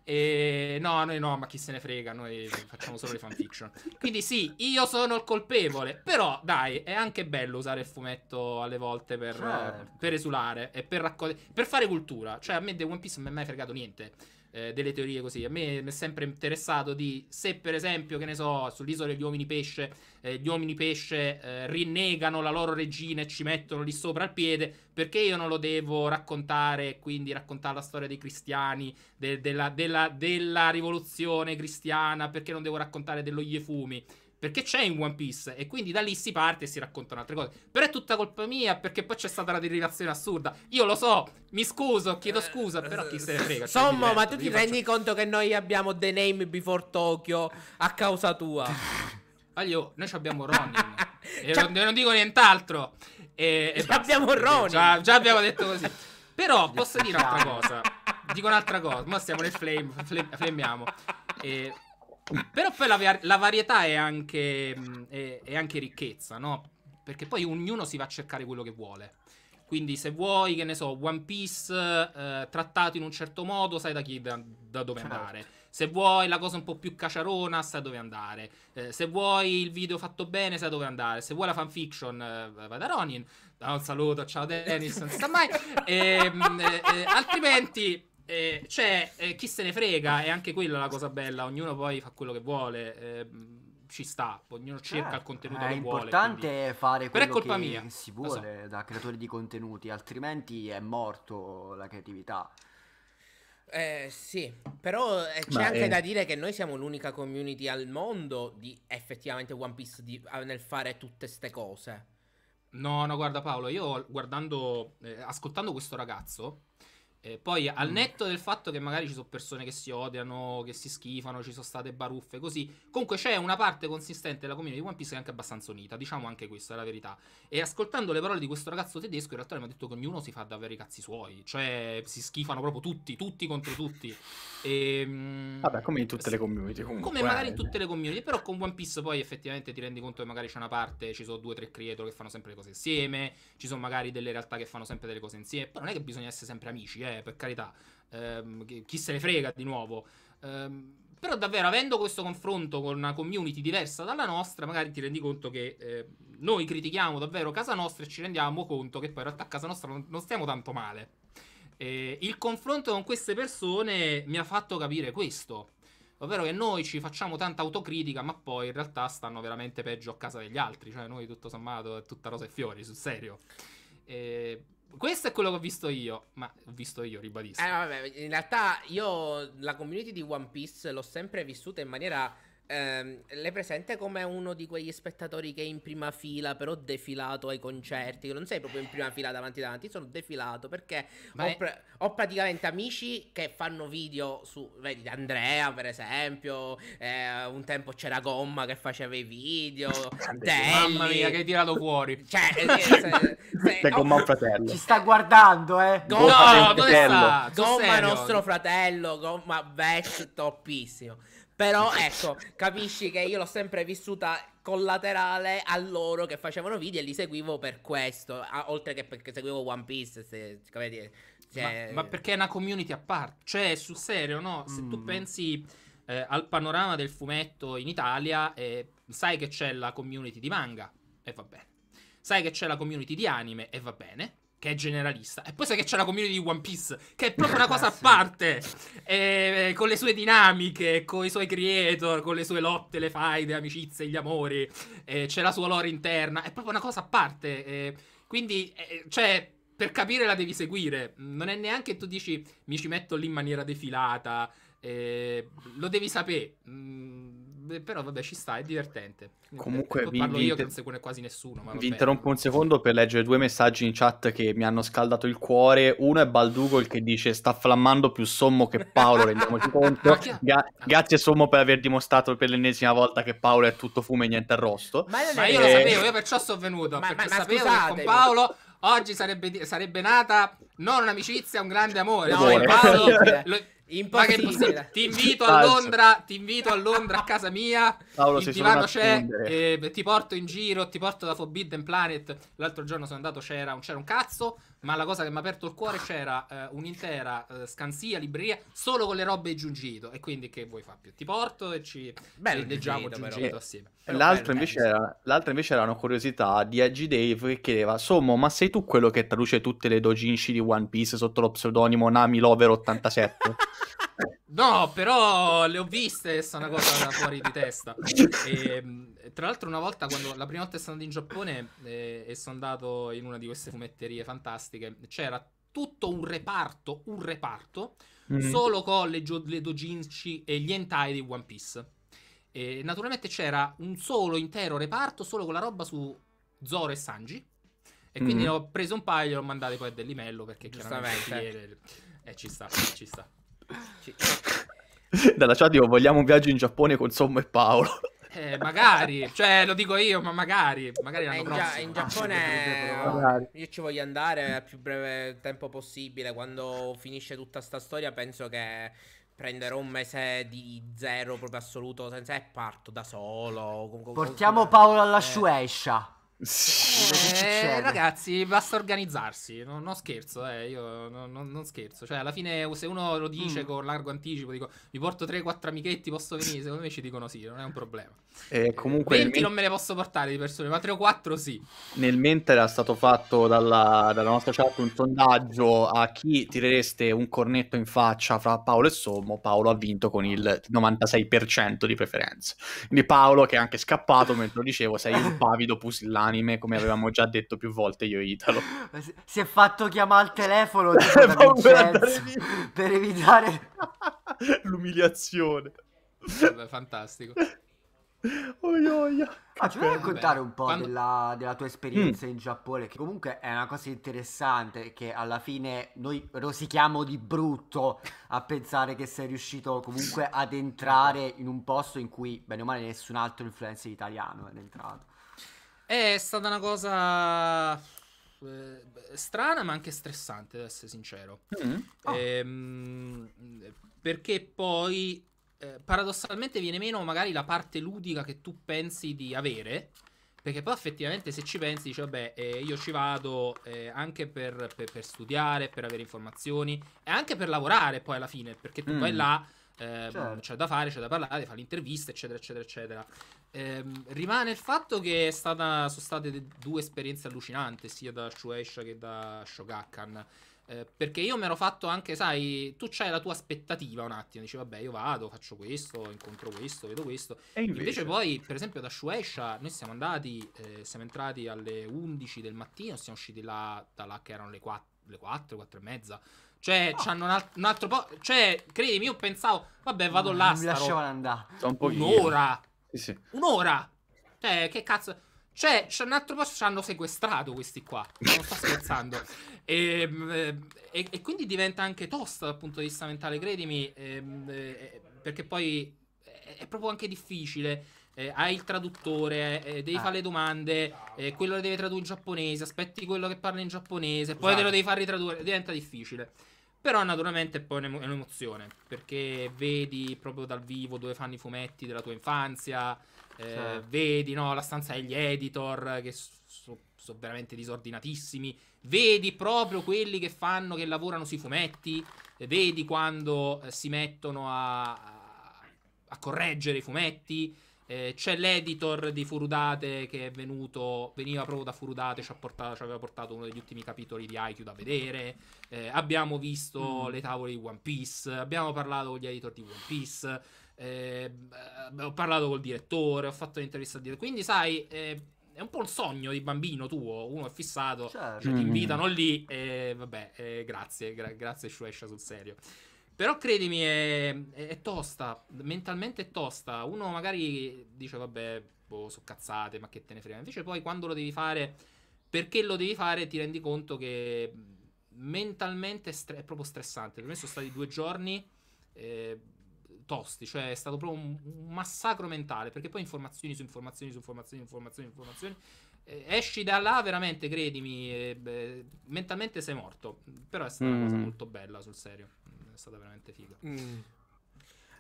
E no, noi no, ma chi se ne frega, noi facciamo solo le fanfiction. Quindi sì, io sono il colpevole, però dai, è anche bello usare il fumetto alle volte per, certo. per esulare e per raccogliere, per fare cultura. Cioè a me The One Piece non mi è mai fregato niente eh, delle teorie così. A me mi è sempre interessato di se, per esempio, che ne so, sull'isola degli uomini pesce, eh, gli uomini pesce eh, rinnegano la loro regina e ci mettono lì sopra il piede, perché io non lo devo raccontare e quindi raccontare la storia dei cristiani, de- della, della, della rivoluzione cristiana, perché non devo raccontare dello Iefumi? Perché c'è in One Piece e quindi da lì si parte e si raccontano altre cose. Però è tutta colpa mia perché poi c'è stata la derivazione assurda. Io lo so, mi scuso, chiedo eh, scusa, però chi se ne frega. Insomma, ma tu ti rendi faccio... conto che noi abbiamo The Name Before Tokyo a causa tua? Aglio, ah, noi abbiamo Ronin. e cioè non, non, dico nient'altro. E, e abbiamo Ronin. Già, già abbiamo detto così. Però posso dire un'altra cosa. Dico un'altra cosa. Ma stiamo nel flame, fle- flamiamo. E però poi la, la varietà è anche, mm, è, è anche ricchezza, no? Perché poi ognuno si va a cercare quello che vuole. Quindi se vuoi, che ne so, One Piece eh, trattato in un certo modo, sai da chi da, da dove certo. andare. Se vuoi la cosa un po' più caciarona, sai dove andare. Eh, se vuoi il video fatto bene, sai dove andare. Se vuoi la fanfiction, eh, vai da Ronin. Da un saluto, ciao Dennis, non si sa mai. E, ehm, eh, eh, altrimenti eh, cioè, eh, chi se ne frega, è anche quella la cosa bella, ognuno poi fa quello che vuole. Eh, ci sta, ognuno cerca certo. eh, il contenuto che vuole. È importante fare quello è colpa che mia. si vuole so. da creatore di contenuti, altrimenti è morto la creatività. Eh, sì, però eh, c'è Ma anche è... Eh, da dire che noi siamo l'unica community al mondo di effettivamente One Piece di, nel fare tutte queste cose. No, no, guarda Paolo, io guardando, eh, ascoltando questo ragazzo, eh, poi al mm. netto del fatto che magari ci sono persone che si odiano, che si schifano, ci sono state baruffe, così. Comunque c'è una parte consistente della community di One Piece che è anche abbastanza unita, diciamo anche questa è la verità. E ascoltando le parole di questo ragazzo tedesco, in realtà mi ha detto che ognuno si fa davvero i cazzi suoi, cioè si schifano proprio tutti, tutti contro tutti. E, ehm, Vabbè, come in tutte le community comunque. Come magari in eh. tutte le community, però con One Piece poi effettivamente ti rendi conto che magari c'è una parte, ci sono due o tre creator che fanno sempre le cose insieme, ci sono magari delle realtà che fanno sempre delle cose insieme, però non è che bisogna essere sempre amici, eh eh, per carità. Ehm, chi se ne frega di nuovo. Ehm, però davvero avendo questo confronto con una community diversa dalla nostra, magari ti rendi conto che eh, noi critichiamo davvero casa nostra e ci rendiamo conto che poi in realtà a casa nostra non, stiamo tanto male. E il confronto con queste persone mi ha fatto capire questo. Ovvero che noi ci facciamo tanta autocritica, ma poi in realtà stanno veramente peggio a casa degli altri. Cioè, noi tutto sommato è tutta rosa e fiori, sul serio. E questo è quello che ho visto io. Ma ho visto io, ribadisco. Eh, vabbè, in realtà io la community di One Piece l'ho sempre vissuta in maniera Ehm, le presente come uno di quegli spettatori che è in prima fila, però defilato ai concerti? Non sei proprio in prima fila davanti davanti, sono defilato perché ho, è... pr- ho, praticamente amici che fanno video su, vedi, Andrea per esempio, eh, un tempo c'era Gomma che faceva i video, Mamma mia, che hai tirato fuori! Cioè, se, Gomma oh, fratello. Ci sta guardando, eh! Gomma, no, no, Gomma nostro fratello, Gomma vecchio, toppissimo. Però ecco, capisci che io l'ho sempre vissuta collaterale a loro che facevano video e li seguivo per questo, a, oltre che perché seguivo One Piece, se, capite? Cioè... Ma, ma, perché è una community a parte, cioè sul serio, no? Se mm. tu pensi eh, al panorama del fumetto in Italia, eh, sai che c'è la community di manga e va bene. Sai che c'è la community di anime e va bene che è generalista. E poi sai che c'è la community di One Piece, che è proprio una cosa a parte, e, eh, con le sue dinamiche, con i suoi creator, con le sue lotte, le faide, le amicizie, gli amori, eh, c'è la sua lore interna, è proprio una cosa a parte. E, eh. quindi, cioè, per capire la devi seguire, non è neanche tu dici mi ci metto lì in maniera defilata, lo devi sapere. Mm, però vabbè ci sta, è divertente. Comunque Tutto vi, parlo vi io che non segue quasi nessuno. vi interrompo un secondo per leggere due messaggi in chat che mi hanno scaldato il cuore. Uno è Baldugol che dice sta flammando più Sommo che Paolo, rendiamoci conto. Gra- grazie Sommo per aver dimostrato per l'ennesima volta che Paolo è tutto fume e niente arrosto. Ma, io e... lo sapevo, io perciò sono venuto, ma, perché ma, ma sapevo scusate, che con Paolo... Oggi sarebbe, sarebbe nata non un'amicizia, un grande amore. No, Paolo, Impossibile. Ti invito a Londra, ti invito a Londra a casa mia. Paolo, il divano c'è, eh, ti porto in giro, ti porto da Forbidden Planet. L'altro giorno sono andato, c'era un, c'era un cazzo ma la cosa che mi ha aperto il cuore c'era eh, un'intera eh, scansia, libreria, solo con le robe Giungito. E quindi che vuoi fare più? Ti porto e ci bello, e leggiamo Giungito, Giungito assieme. Eh, l'altra invece, era, l'altra invece era una curiosità di Edgy Dave che chiedeva, Sommo, ma sei tu quello che traduce tutte le dojinshi di One Piece sotto lo pseudonimo Nami Lover 87? No, però le ho viste e sono una cosa fuori di testa. E, ehm, tra l'altro, una volta, quando la prima volta sono andato in Giappone eh, e sono andato in una di queste fumetterie fantastiche, c'era tutto un reparto, un reparto, mm-hmm. solo con le, le dojinshi e gli hentai di One Piece. E naturalmente c'era un solo intero reparto solo con la roba su Zoro e Sanji. E quindi mm-hmm. ne ho preso un paio e li ho mandati poi a Dellimello perché chiaramente... Eh, ci sta, ci sta. Cioè, Dalla chat dico, vogliamo un viaggio in Giappone con Sommo e Paolo. Eh, magari, cioè lo dico io, ma magari, magari l'anno in, prossimo. in Giappone io ci voglio andare al più breve tempo possibile, quando finisce tutta sta storia penso che prenderò un mese di zero proprio assoluto senza e parto da solo. Con, con, Portiamo con... Paolo alla eh. Shueisha eh, ragazzi, basta organizzarsi. Non, non scherzo, eh, io non, non, scherzo. Cioè, alla fine, se uno lo dice mm. con largo anticipo, dico mi porto 3-4 amichetti, posso venire? Secondo me ci dicono sì, non è un problema. Eh, eh comunque 20 men- non me le posso portare di persone, ma 3 o 4 sì. Nel mente era stato fatto dalla, dalla, nostra chat un sondaggio a chi tirereste un cornetto in faccia fra Paolo e Sommo. Paolo ha vinto con il 96% di preferenze. Quindi Paolo, che è anche scappato mentre lo dicevo, sei un pavido pusillante anime, come avevamo già detto più volte io e Italo. Si è fatto chiamare al telefono per evitare l'umiliazione. Fantastico. Oia, oia. Ah, ci vuoi raccontare un po' Quando... della, della, tua esperienza mm. in Giappone? Che comunque è una cosa interessante che alla fine noi rosichiamo di brutto a pensare che sei riuscito comunque ad entrare in un posto in cui bene o male nessun altro influencer italiano è entrato. È stata una cosa eh, strana ma anche stressante, ad essere sincero. Mm-hmm. Oh. Ehm, perché poi eh, paradossalmente viene meno magari la parte ludica che tu pensi di avere. Perché poi effettivamente se ci pensi, dici, vabbè, eh, io ci vado eh, anche per, per, per, studiare, per avere informazioni e anche per lavorare poi alla fine, perché tu mm. vai là eh, boh, certo. c'è da fare, c'è da parlare, fa l'intervista, eccetera, eccetera, eccetera. Eh, rimane il fatto che stata, sono state due esperienze allucinanti, sia da Shueisha che da Shogakan. Eh, perché io mi ero fatto anche, sai, tu c'hai la tua aspettativa un attimo, dici vabbè io vado, faccio questo, incontro questo, vedo questo. E invece, invece poi, per esempio da Shueisha, noi siamo andati, eh, siamo entrati alle 11 del mattino, siamo usciti là, da là che erano le 4, le 4, 4 e mezza. Cioè, oh. c'hanno un, alt un, altro po'. Cioè, credimi, io pensavo. Vabbè, vado là. Mi lasciavano andare. Un'ora. Sì, sì. Un'ora. Cioè, che cazzo. Cioè, c'è un altro posto, ci hanno sequestrato questi qua. Non sto scherzando. E, ehm, eh, e, e, quindi diventa anche tosta dal punto di vista mentale, credimi. E, ehm, eh, eh, perché poi è proprio anche difficile eh, hai il traduttore, eh, devi ah. fare le domande, eh, quello le deve tradurre in giapponese, aspetti quello che parla in giapponese, Scusate. poi te lo esatto. devi far ritradurre, diventa difficile. Però naturalmente poi è un'emozione, perché vedi proprio dal vivo dove fanno i fumetti della tua infanzia, sì. Eh, certo. vedi no, la stanza degli editor che sono so veramente disordinatissimi, vedi proprio quelli che fanno, che lavorano sui fumetti, vedi quando eh, si mettono a, a correggere i fumetti, eh, c'è l'editor di Furudate che è venuto, veniva proprio da Furudate, ci, portato, ci aveva portato uno degli ultimi capitoli di IQ da vedere. Eh, abbiamo visto mm. le tavole di One Piece, abbiamo parlato con gli editor di One Piece, eh, ho parlato col direttore, ho fatto un'intervista al direttore. Quindi, sai, eh, è un po' il sogno di bambino tuo, uno è fissato, certo. cioè, ti invitano mm. lì e vabbè, eh, grazie, gra- grazie Shuesha sul serio. Però credimi, è, è, tosta. Mentalmente è tosta. Uno magari dice, vabbè, boh, so cazzate, ma che te ne frega. Invece poi quando lo devi fare, perché lo devi fare, ti rendi conto che mentalmente è, stre- è proprio stressante. Per me sono stati due giorni eh, tosti. Cioè è stato proprio un, un, massacro mentale. Perché poi informazioni su informazioni su informazioni, informazioni, informazioni. Eh, esci da là veramente, credimi, eh, mentalmente sei morto. Però è stata mm. una cosa mm. molto bella, sul serio è stata veramente figa. Mm.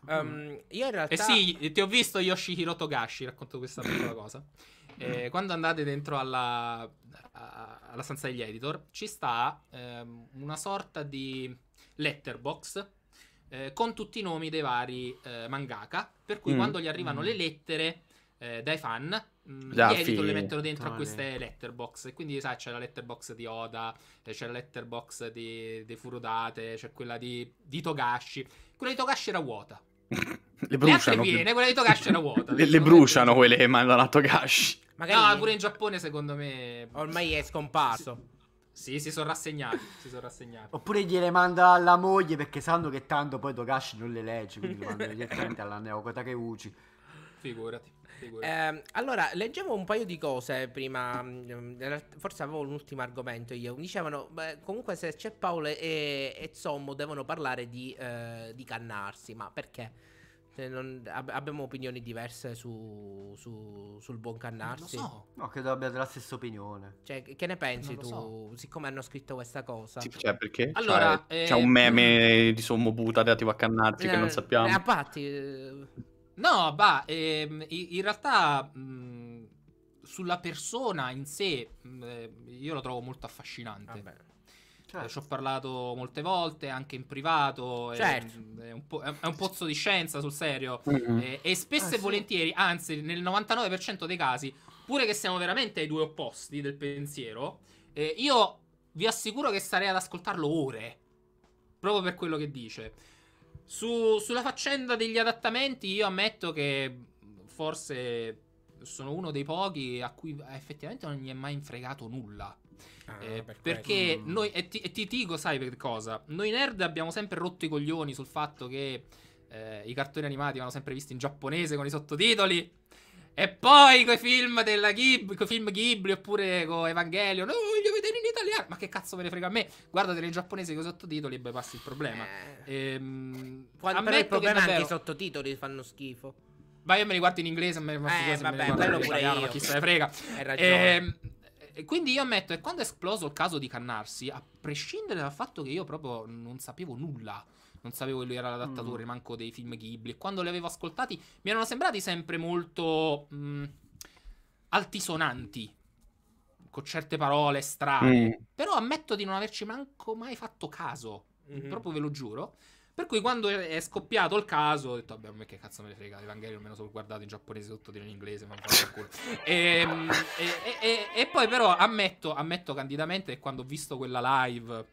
Um, io in realtà... Eh sì, ti ho visto Yoshihiro Togashi, racconto questa piccola cosa. Eh, quando andate dentro alla, alla, stanza degli editor, ci sta ehm, una sorta di letterbox eh, con tutti i nomi dei vari eh, mangaka, per cui mm. quando gli arrivano mm. le lettere eh, dai fan, mh, mm, da gli le mettono dentro a queste letterbox. E quindi, sai, c'è la letterbox di Oda, eh, c'è la letterbox di, di Furodate, c'è quella di, di Togashi. Quella di Togashi era vuota. le bruciano. Le piene, quella di Togashi era vuota. le, le bruciano più... quelle che mandano a Togashi. Magari... No, pure in Giappone, secondo me. Ormai è scomparso. Sì, si sono rassegnati, si sono rassegnati. Oppure gliele manda alla moglie perché sanno che tanto poi Togashi non le legge, quindi le manda direttamente alla Neo Takeuchi. Figurati. Eh, allora, leggevo un paio di cose prima, mm, mm, forse avevo un ultimo argomento io. Dicevano, beh, comunque se c'è Paolo e, e Zommo devono parlare di, eh, di cannarsi, ma perché? Non, ab- abbiamo opinioni diverse su, su, sul buon cannarsi. So. No, credo abbiate la stessa opinione. Cioè, che ne pensi tu? So. Siccome hanno scritto questa cosa. Sì, cioè, perché? Cioè, allora, cioè, eh... c'è un eh, meme mm. di sommo buta relativo a cannarsi eh, che non eh, sappiamo. Eh, infatti... No, bah, ehm, in realtà mh, sulla persona in sé mh, eh, io la trovo molto affascinante. Vabbè. Ah, certo. Eh, ci ho certo. parlato molte volte, anche in privato. Certo. È, è, un, po', è, un, pozzo di scienza, sul serio. Mm-hmm. Eh, e spesso ah, e sì. volentieri, anzi, nel 99% dei casi, pure che siamo veramente ai due opposti del pensiero, eh, io vi assicuro che starei ad ascoltarlo ore. Proprio per quello che dice. Su, sulla faccenda degli adattamenti, io ammetto che forse sono uno dei pochi a cui effettivamente non gli è mai fregato nulla. Ah, eh, per perché quello. Mm. noi, e ti, e ti, dico, sai per cosa? Noi nerd abbiamo sempre rotto i coglioni sul fatto che eh, i cartoni animati vanno sempre visti in giapponese con i sottotitoli. E poi coi film della Ghibli, coi film Ghibli oppure con Evangelion, oh, voglio vedere italiano. Ma che cazzo ve ne frega a me? Guardateli in giapponese con i sottotitoli e poi passi il problema. Eh. Ehm, Quando, però il problema è davvero... anche i sottotitoli fanno schifo. Ma io me li guardo in inglese, eh, me li faccio eh, vabbè, bello pure italiano, io. ma chi se ne frega. Hai ragione. Ehm, quindi io ammetto che quando è esploso il caso di Cannarsi, a prescindere dal fatto che io proprio non sapevo nulla, non sapevo che lui era l'adattatore, mm. manco dei film Ghibli, e quando li avevo ascoltati mi erano sembrati sempre molto mh, mm, altisonanti, con certe parole strane. Mm. Però ammetto di non averci manco mai fatto caso. Mm-hmm. Proprio ve lo giuro. Per cui quando è scoppiato il caso, ho detto, vabbè, a me che cazzo me ne frega, Evangelion me lo sono guardato in giapponese, sottotitolo in inglese, ma non ehm, E, e, e, e, poi però ammetto, ammetto candidamente che quando ho visto quella live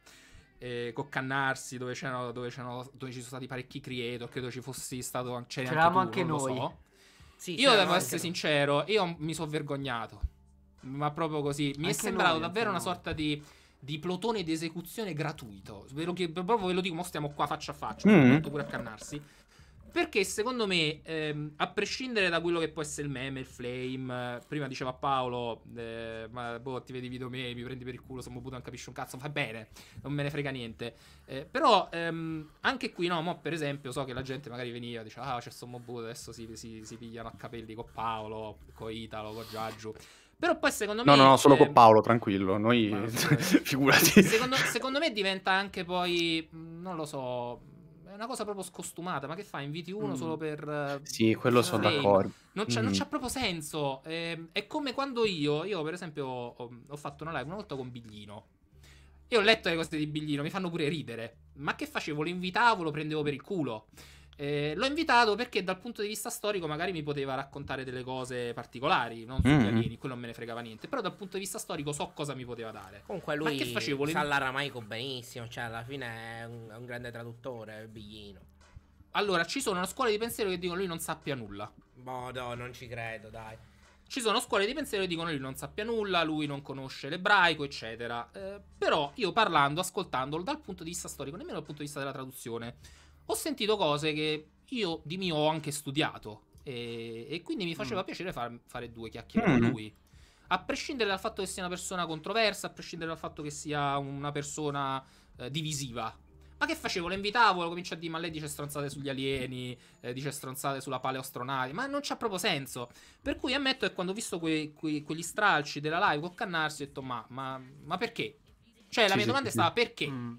eh, con Cannarsi, dove, c'erano, dove, c'erano, dove ci sono stati parecchi creator, credo ci fossi stato, C'eravamo anche, tu, anche noi. So. Sì, io devo essere sincero, io mi sono vergognato ma proprio così. Mi Anche è sembrato davvero una sorta di, di plotone di esecuzione gratuito. Ve lo, proprio ve lo dico, mo stiamo qua faccia a faccia, mm. molto pure a cannarsi. Perché secondo me, ehm, a prescindere da quello che può essere il meme, il flame, eh, prima diceva Paolo, eh, ma boh, ti vedi video me, mi prendi per il culo, sono buttato, non capisci un cazzo, va bene, non me ne frega niente. Eh, però ehm, anche qui, no, mo per esempio, so che la gente magari veniva, diceva, ah, c'è sommo buto, adesso si, si, si, pigliano a capelli con Paolo, con Italo, con Giaggio. Però poi secondo me... No, no, no, solo con Paolo, tranquillo. Noi... Figurati. Secondo, secondo, me diventa anche poi... Mm, non lo so... È una cosa proprio scostumata. Ma che fa? Inviti uno mm. solo per... Eh, sì, quello per sono d'accordo. Non c'ha, mm. non c'ha, proprio senso. Eh, è come quando io... Io, per esempio, ho, ho fatto una live una volta con Biglino. Io ho letto le cose di Biglino, mi fanno pure ridere. Ma che facevo? Lo invitavo, lo prendevo per il culo. Eh, l'ho invitato perché dal punto di vista storico magari mi poteva raccontare delle cose particolari, non sugli mm. Mm-hmm. alieni, quello non me ne fregava niente, però dal punto di vista storico so cosa mi poteva dare. Comunque lui Ma che sa l'aramaico benissimo, cioè alla fine è un, è un grande traduttore, Biglino. Allora, ci sono scuole di pensiero che dicono lui non sappia nulla. Boh, no, non ci credo, dai. Ci sono scuole di pensiero che dicono lui non sappia nulla, lui non conosce l'ebraico, eccetera. Eh, però io parlando, ascoltandolo dal punto di vista storico, nemmeno dal punto di vista della traduzione, ho sentito cose che io di mio ho anche studiato e, e quindi mi faceva mm. piacere far, fare due chiacchiere mm. con lui. A prescindere dal fatto che sia una persona controversa, a prescindere dal fatto che sia una persona eh, divisiva. Ma che facevo? Lo invitavo, lo comincia a dire, ma lei dice stronzate sugli alieni, eh, dice stronzate sulla paleostronavi, ma non c'ha proprio senso. Per cui ammetto che quando ho visto que, que, quegli stralci della live con Cannarsi ho detto, ma, ma, ma perché? Cioè la mia sì, domanda sì, è stata perché? Mm.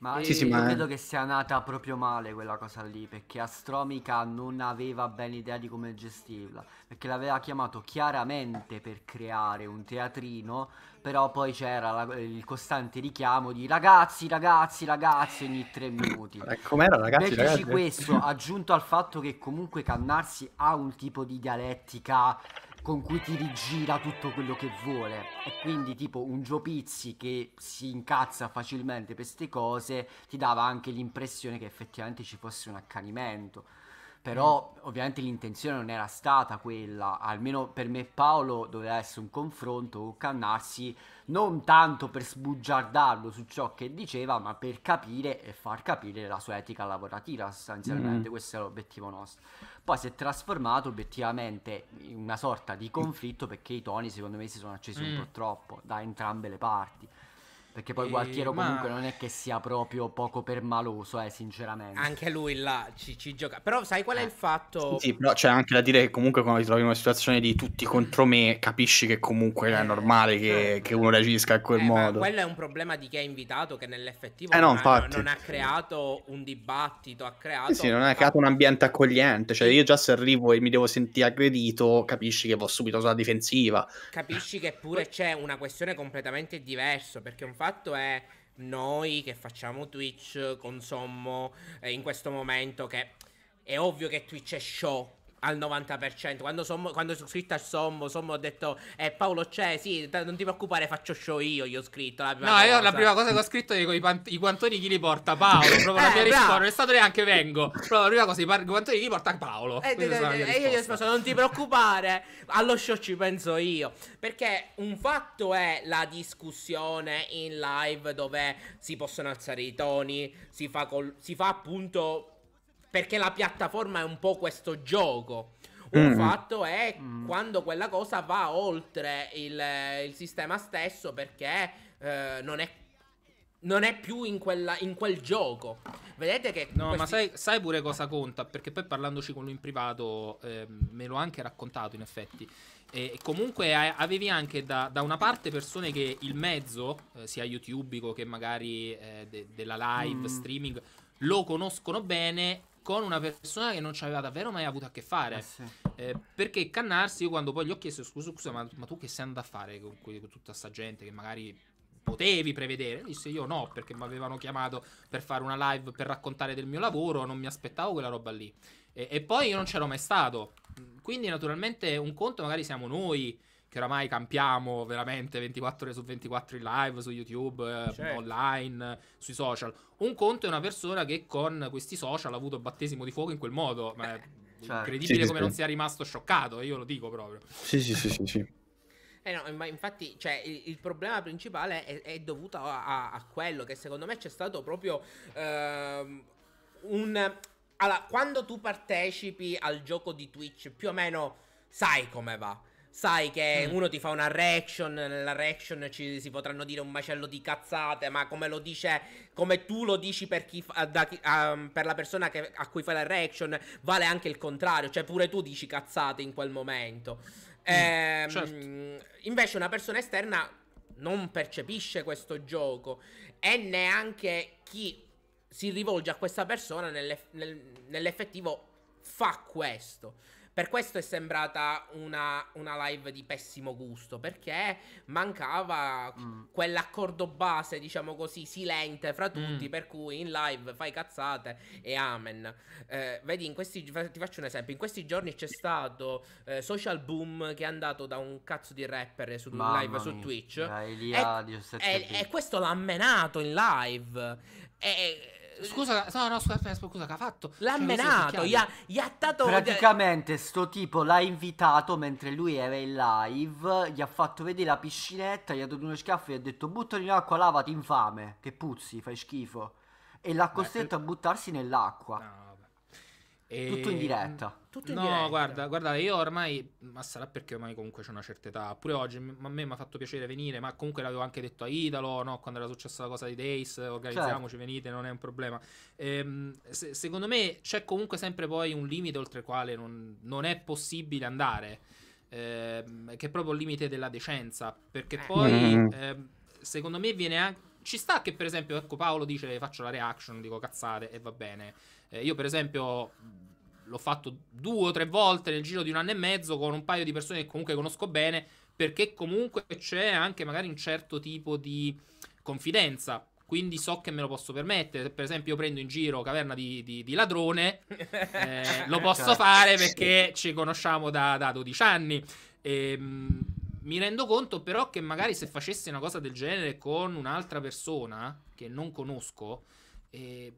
Ma sì, sì, io ma... credo che sia nata proprio male quella cosa lì, perché Astromica non aveva ben idea di come gestirla, perché l'aveva chiamato chiaramente per creare un teatrino, però poi c'era la, il costante richiamo di ragazzi, ragazzi, ragazzi ogni tre minuti. Eh, com'era ragazzi? Invece ragazzi? questo, aggiunto al fatto che comunque Cannarsi ha un tipo di dialettica con cui ti rigira tutto quello che vuole. E quindi, tipo, un Gio Pizzi che si incazza facilmente per queste cose ti dava anche l'impressione che effettivamente ci fosse un accanimento. Però ovviamente l'intenzione non era stata quella, almeno per me Paolo doveva essere un confronto, un cannarsi, non tanto per sbugiardarlo su ciò che diceva, ma per capire e far capire la sua etica lavorativa sostanzialmente, mm questo era l'obiettivo nostro. Poi si è trasformato obiettivamente in una sorta di mm. conflitto perché i toni secondo me si sono accesi mm. un po' troppo da entrambe le parti. Perché poi e... Gualtiero eh, comunque non è che sia proprio poco permaloso, eh, sinceramente. Anche lui là ci, ci gioca. Però sai qual è il eh. fatto? Sì, sì, però c'è anche da dire che comunque quando ti trovi in una situazione di tutti contro me, capisci che comunque è eh, normale che, certo. che uno reagisca in quel eh, modo. Ma quello è un problema di chi è invitato che nell'effettivo eh, non, ha, non, ha, creato un dibattito, ha creato... Sì, sì non ha creato un ambiente accogliente. Cioè io già se arrivo e mi devo sentire aggredito, capisci che vado subito sulla difensiva. Capisci che pure c'è una questione completamente diversa, perché un fatto fatto è noi che facciamo Twitch, consommo eh, in questo momento che è ovvio che Twitch è show, al 90%. Quando, sommo, quando sono scritto al Sommo, Sommo ho detto, eh, Paolo c'è, sì, non ti preoccupare, faccio show io, gli ho scritto. no, cosa. io la prima cosa che ho scritto è i, pan- i guantoni chi li porta Paolo, proprio eh, la mia risposta, non è stato neanche vengo, proprio la prima cosa, i, par- guantoni chi li porta Paolo. E eh, eh, eh, io gli ho risposto, non ti preoccupare, allo show ci penso io. Perché un fatto è la discussione in live dove si possono alzare i toni, si fa, col- si fa appunto perché la piattaforma è un po' questo gioco. Un mm. fatto è mm. quando quella cosa va oltre il, il sistema stesso perché eh, non, è, non, è, più in, quella, in, quel gioco. Vedete che... No, questi... ma sai, sai, pure cosa conta? Perché poi parlandoci con lui in privato eh, me l'ho anche raccontato in effetti. E comunque avevi anche da, da, una parte persone che il mezzo, eh, sia youtubico che magari eh, de, della live mm. streaming, lo conoscono bene con una persona che non ci aveva davvero mai avuto a che fare. Eh sì. eh, perché Cannarsi, io quando poi gli ho chiesto scusa, scusa, ma, ma tu che sei andato a fare con, con tutta sta gente che magari potevi prevedere? Disse io no, perché mi avevano chiamato per fare una live per raccontare del mio lavoro, non mi aspettavo quella roba lì. E, e poi io non c'ero mai stato. Quindi naturalmente un conto magari siamo noi perché oramai campiamo veramente 24 ore su 24 in live, su YouTube, eh, certo. online, sui social. Un conto è una persona che con questi social ha avuto battesimo di fuoco in quel modo, ma è cioè, incredibile sì, come sì. non sia rimasto scioccato, io lo dico proprio. Sì, sì, sì, sì. sì. Eh no, ma infatti cioè, il, il, problema principale è, è dovuto a, a, a, quello che secondo me c'è stato proprio ehm, un... Allora, quando tu partecipi al gioco di Twitch, più o meno sai come va. Sai che mm. uno ti fa una reaction, nella reaction ci, si potranno dire un macello di cazzate, ma come lo dice, come tu lo dici per, chi fa, da chi, um, per la persona che, a cui fai la reaction, vale anche il contrario, cioè pure tu dici cazzate in quel momento. Mm. Ehm, certo. Invece una persona esterna non percepisce questo gioco e neanche chi si rivolge a questa persona nell'eff- nell'effettivo fa questo. Per questo è sembrata una, una live di pessimo gusto, perché mancava mm. quell'accordo base, diciamo così, silente fra tutti, mm. per cui in live fai cazzate e amen. Eh, vedi, in questi, ti faccio un esempio, in questi giorni c'è stato eh, Social Boom che è andato da un cazzo di rapper su, Mamma live mia. su Twitch. e, e, e, questo l'ha menato in live. E Scusa, no, no, scusa, scusa, che ha fatto? Cioè, l'ha cioè, menato, gli ha, gli ha dato... Praticamente sto tipo l'ha invitato mentre lui era in live, gli ha fatto vedere la piscinetta, gli ha dato uno schiaffo e gli ha detto buttali in acqua, lavati infame, che puzzi, fai schifo. E l'ha costretto Beh, a buttarsi nell'acqua. No. E... Tutto in mm, diretta. Tutto in no, diretta. guarda, guardate, io ormai, ma sarà perché ormai comunque c'è una certa età, pure oggi a me mi ha fatto piacere venire, ma comunque l'avevo anche detto a Italo, no? quando era successa la cosa di Days, organizziamoci, certo. venite, non è un problema. Ehm, se- secondo me c'è comunque sempre poi un limite oltre il quale non, non è possibile andare, ehm, che è proprio il limite della decenza, perché eh. poi, mm. ehm, secondo me, viene anche ci sta che, per esempio, ecco, Paolo dice faccio la reaction, dico cazzate e va bene. Eh, io, per esempio, l'ho fatto due o tre volte nel giro di un anno e mezzo con un paio di persone che comunque conosco bene, perché comunque c'è anche magari un certo tipo di confidenza. Quindi so che me lo posso permettere. Se per esempio io prendo in giro caverna di, di, di ladrone, eh, lo posso fare perché ci conosciamo da, da 12 anni. Ehm mi rendo conto però che magari se facessi una cosa del genere con un'altra persona che non conosco, eh,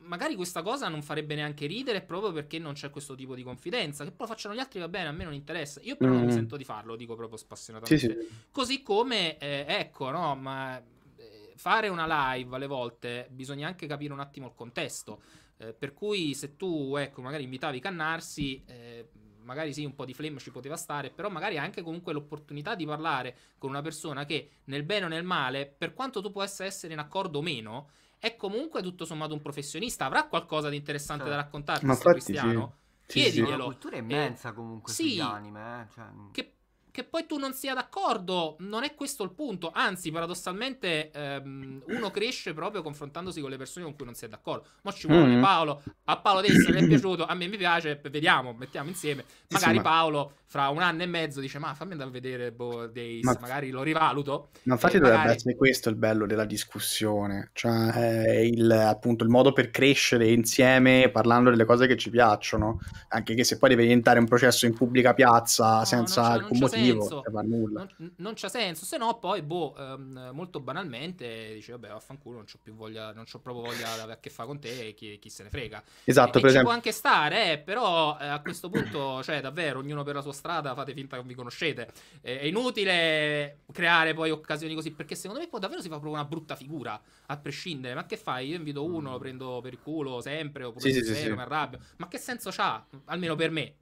magari questa cosa non farebbe neanche ridere proprio perché non c'è questo tipo di confidenza. Che poi lo facciano gli altri va bene, a me non interessa. Io però mm. non mi mm. sento di farlo, dico proprio spassionatamente. Sì, sì. Così come, eh, ecco, no, ma eh, fare una live alle volte bisogna anche capire un attimo il contesto. Eh, per cui se tu, ecco, magari invitavi Cannarsi... Eh, magari sì, un po' di flame ci poteva stare, però magari anche comunque l'opportunità di parlare con una persona che nel bene o nel male, per quanto tu possa essere in accordo o meno, è comunque tutto sommato un professionista, avrà qualcosa di interessante sì. da certo. raccontarti, Ma Cristiano. Sì. Chiediglielo. Sì, sì. È una cultura immensa comunque sì, sull'anime, eh? cioè... che che poi tu non sia d'accordo, non è questo il punto. Anzi, paradossalmente, ehm, uno cresce proprio confrontandosi con le persone con cui non si è d'accordo. Ma ci vuole mm-hmm. Paolo. A Paolo adesso mi è piaciuto, a me mi piace, vediamo, mettiamo insieme. Magari Insomma. Paolo fra un anno e mezzo dice, ma fammi andare a vedere Board Days, ma... magari lo rivaluto. Ma infatti eh, dovrebbe magari... essere questo il bello della discussione, cioè eh, il, appunto il modo per crescere insieme parlando delle cose che ci piacciono, anche che se poi deve diventare un processo in pubblica piazza no, senza alcun motivo senso. Cioè, non, non c'ha senso, se no poi, boh, ehm, molto banalmente dici, vabbè, vaffanculo, non ho più voglia, non ho proprio voglia di avere a che fare con te, chi, chi se ne frega. Esatto, e, per e esempio. può anche stare, eh, però eh, a questo punto, cioè, davvero, ognuno per la sua strada, fate finta che vi conoscete. Eh, è inutile creare poi occasioni così, perché secondo me poi davvero si fa proprio una brutta figura, a prescindere. Ma che fai? Io invito uno, lo mm. prendo per il culo sempre, oppure sì, sì, sì, mi arrabbio. Ma che senso c'ha? Almeno per me.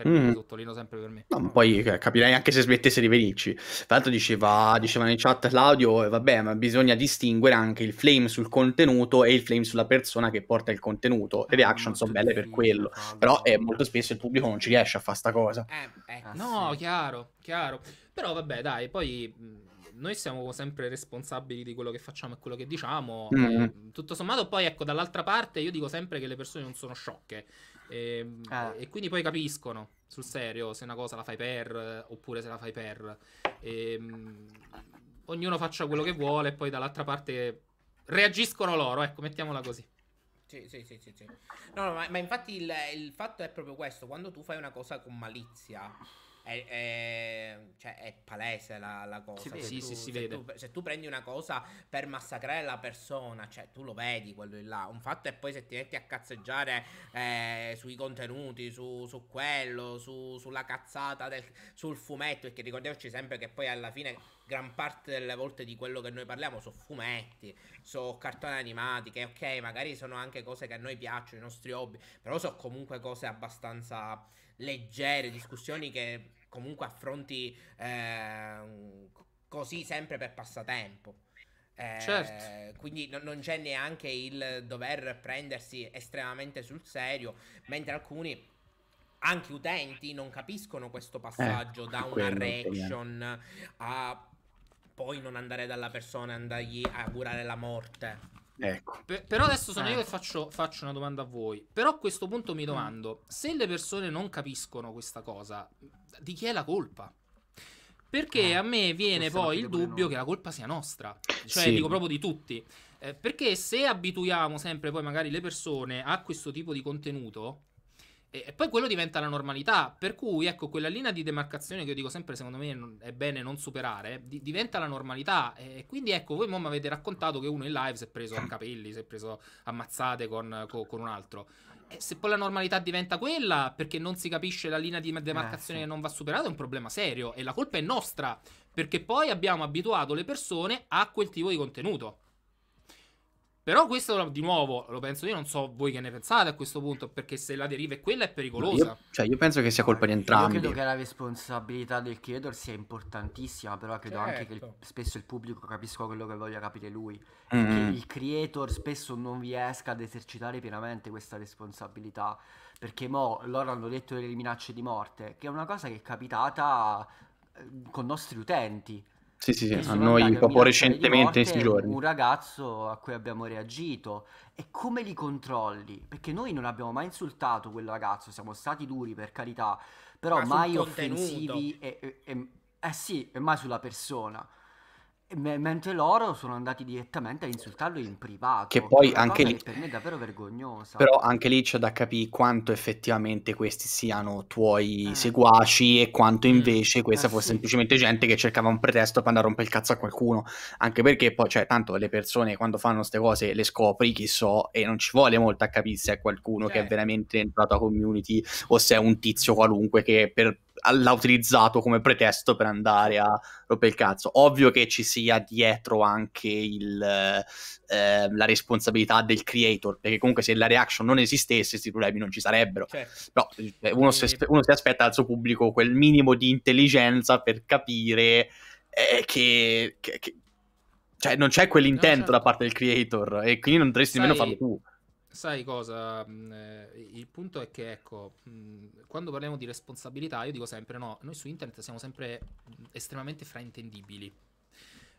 Per mm. me, sottolineo sempre per me. No, poi cioè, capirei anche se smettesse di venirci. Tra l'altro diceva, diceva in chat Claudio, eh, vabbè, ma bisogna distinguere anche il flame sul contenuto e il flame sulla persona che porta il contenuto. Le eh, reaction ah, sono belle per quello, però eh, molto spesso il pubblico non ci riesce a fare sta cosa. Eh, eh, ah, no, chiaro, chiaro. Però vabbè, dai, poi mm, noi siamo sempre responsabili di quello che facciamo e quello che diciamo. Mm. tutto sommato, poi ecco, dall'altra parte io dico sempre che le persone non sono sciocche. E, ehm, ah. e, quindi poi capiscono sul serio se una cosa la fai per eh, oppure se la fai per. E, ehm, ognuno faccia quello che vuole e poi dall'altra parte reagiscono loro, ecco, mettiamola così. Sì, sì, sì, sì, sì. No, no ma, ma, infatti il, il fatto è proprio questo, quando tu fai una cosa con malizia è, è, cioè, è palese la, la cosa. Si vede, sì, tu, sì, si vede. Tu, se tu prendi una cosa per massacrare la persona, cioè tu lo vedi quello in là. Un fatto è poi se ti metti a cazzeggiare eh, sui contenuti, su, su quello, su, sulla cazzata, del, sul fumetto, perché ricordiamoci sempre che poi alla fine gran parte delle volte di quello che noi parliamo sono fumetti, sono cartoni animati, che ok, magari sono anche cose che a noi piacciono, i nostri hobby, però sono comunque cose abbastanza leggere, discussioni che comunque affronti eh, così sempre per passatempo. Eh, certo. Quindi no, non c'è neanche il dover prendersi estremamente sul serio, mentre alcuni anche utenti non capiscono questo passaggio eh, da una eh. reaction a poi non andare dalla persona e andargli a curare la morte. Ecco. Per, però adesso sono eh. io che faccio, faccio, una domanda a voi. Però a questo punto mi mm. domando, se le persone non capiscono questa cosa, di chi è la colpa? Perché eh, a me viene poi il dubbio non... che la colpa sia nostra, cioè sì. dico proprio di tutti. Eh, perché se abituiamo sempre poi magari le persone a questo tipo di contenuto, e, poi quello diventa la normalità. Per cui, ecco, quella linea di demarcazione che io dico sempre, secondo me è bene non superare, eh, di- diventa la normalità. E quindi, ecco, voi mi avete raccontato che uno in live si è preso a capelli, si è preso ammazzate con, con, con un altro. E se poi la normalità diventa quella, perché non si capisce la linea di demarcazione eh, sì. che non va superata, è un problema serio. E la colpa è nostra, perché poi abbiamo abituato le persone a quel tipo di contenuto. Però questo di nuovo lo penso io, non so voi che ne pensate a questo punto, perché se la deriva è quella è pericolosa. io, cioè, io penso che sia colpa di entrambi. Io credo che la responsabilità del creator sia importantissima, però credo certo. anche che il, certo. spesso il pubblico capisca quello che voglia capire lui. Perché mm. Mm-hmm. il creator spesso non riesca ad esercitare pienamente questa responsabilità. Perché mo loro hanno detto delle minacce di morte, che è una cosa che è capitata eh, con nostri utenti. Sì, sì, sì, a noi proprio recentemente in questi giorni. Un ragazzo a cui abbiamo reagito e come li controlli? Perché noi non abbiamo mai insultato quel ragazzo, siamo stati duri per carità, però Ma mai offensivi e, e, e, eh sì, e mai sulla persona mentre loro sono andati direttamente a insultarlo in privato. Che poi anche lì... Per me è davvero vergognosa. Però anche lì c'è da capire quanto effettivamente questi siano tuoi eh. seguaci e quanto mm. invece mm. questa eh, fosse sì. semplicemente gente che cercava un pretesto per andare a rompere il cazzo a qualcuno. Anche perché poi, cioè, tanto le persone quando fanno queste cose le scopri, chi so, e non ci vuole molto a capire se è qualcuno cioè. che è certo. veramente entrato a community o se è un tizio qualunque che per l'ha utilizzato come pretesto per andare a rompere il cazzo. Ovvio che ci sia dietro anche il, eh, la responsabilità del creator, perché comunque se la reaction non esistesse questi problemi non ci sarebbero. Certo. Però cioè, uno, si, uno si aspetta dal suo pubblico quel minimo di intelligenza per capire eh, che, che, che... cioè non c'è quell'intento no, certo. da parte del creator e quindi non dovresti Sai... nemmeno farlo tu. Sai cosa? Mm, eh, il punto è che, ecco, mm, quando parliamo di responsabilità, io dico sempre: no, noi su internet siamo sempre mm, estremamente fraintendibili.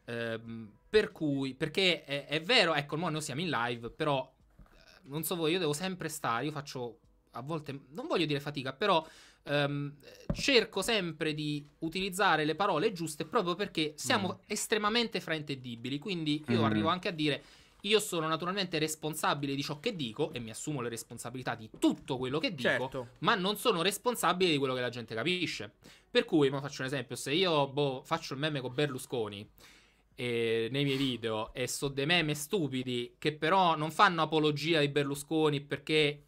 Ehm, per cui, perché è, è vero, ecco, noi siamo in live, però eh, non so voi, io devo sempre stare, io faccio a volte, non voglio dire fatica, però ehm, cerco sempre di utilizzare le parole giuste proprio perché siamo mm. estremamente fraintendibili. Quindi io mm. arrivo anche a dire io sono naturalmente responsabile di ciò che dico e mi assumo le responsabilità di tutto quello che dico, certo. ma non sono responsabile di quello che la gente capisce. Per cui, ma faccio un esempio, se io boh, faccio il meme con Berlusconi eh, nei miei video e so dei meme stupidi che però non fanno apologia di Berlusconi perché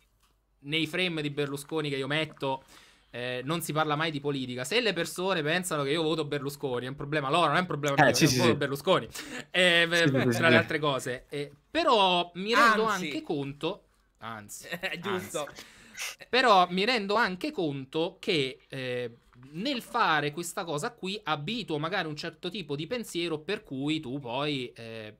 nei frame di Berlusconi che io metto eh, non si parla mai di politica. Se le persone pensano che io voto Berlusconi, è un problema loro, non è un problema eh, mio, sì, sì, voto sì. Berlusconi, eh, tra le altre cose. Eh, però mi rendo anzi. anche conto, anzi, giusto. Anzi. Però mi rendo anche conto che eh, nel fare questa cosa qui abito magari un certo tipo di pensiero per cui tu poi eh,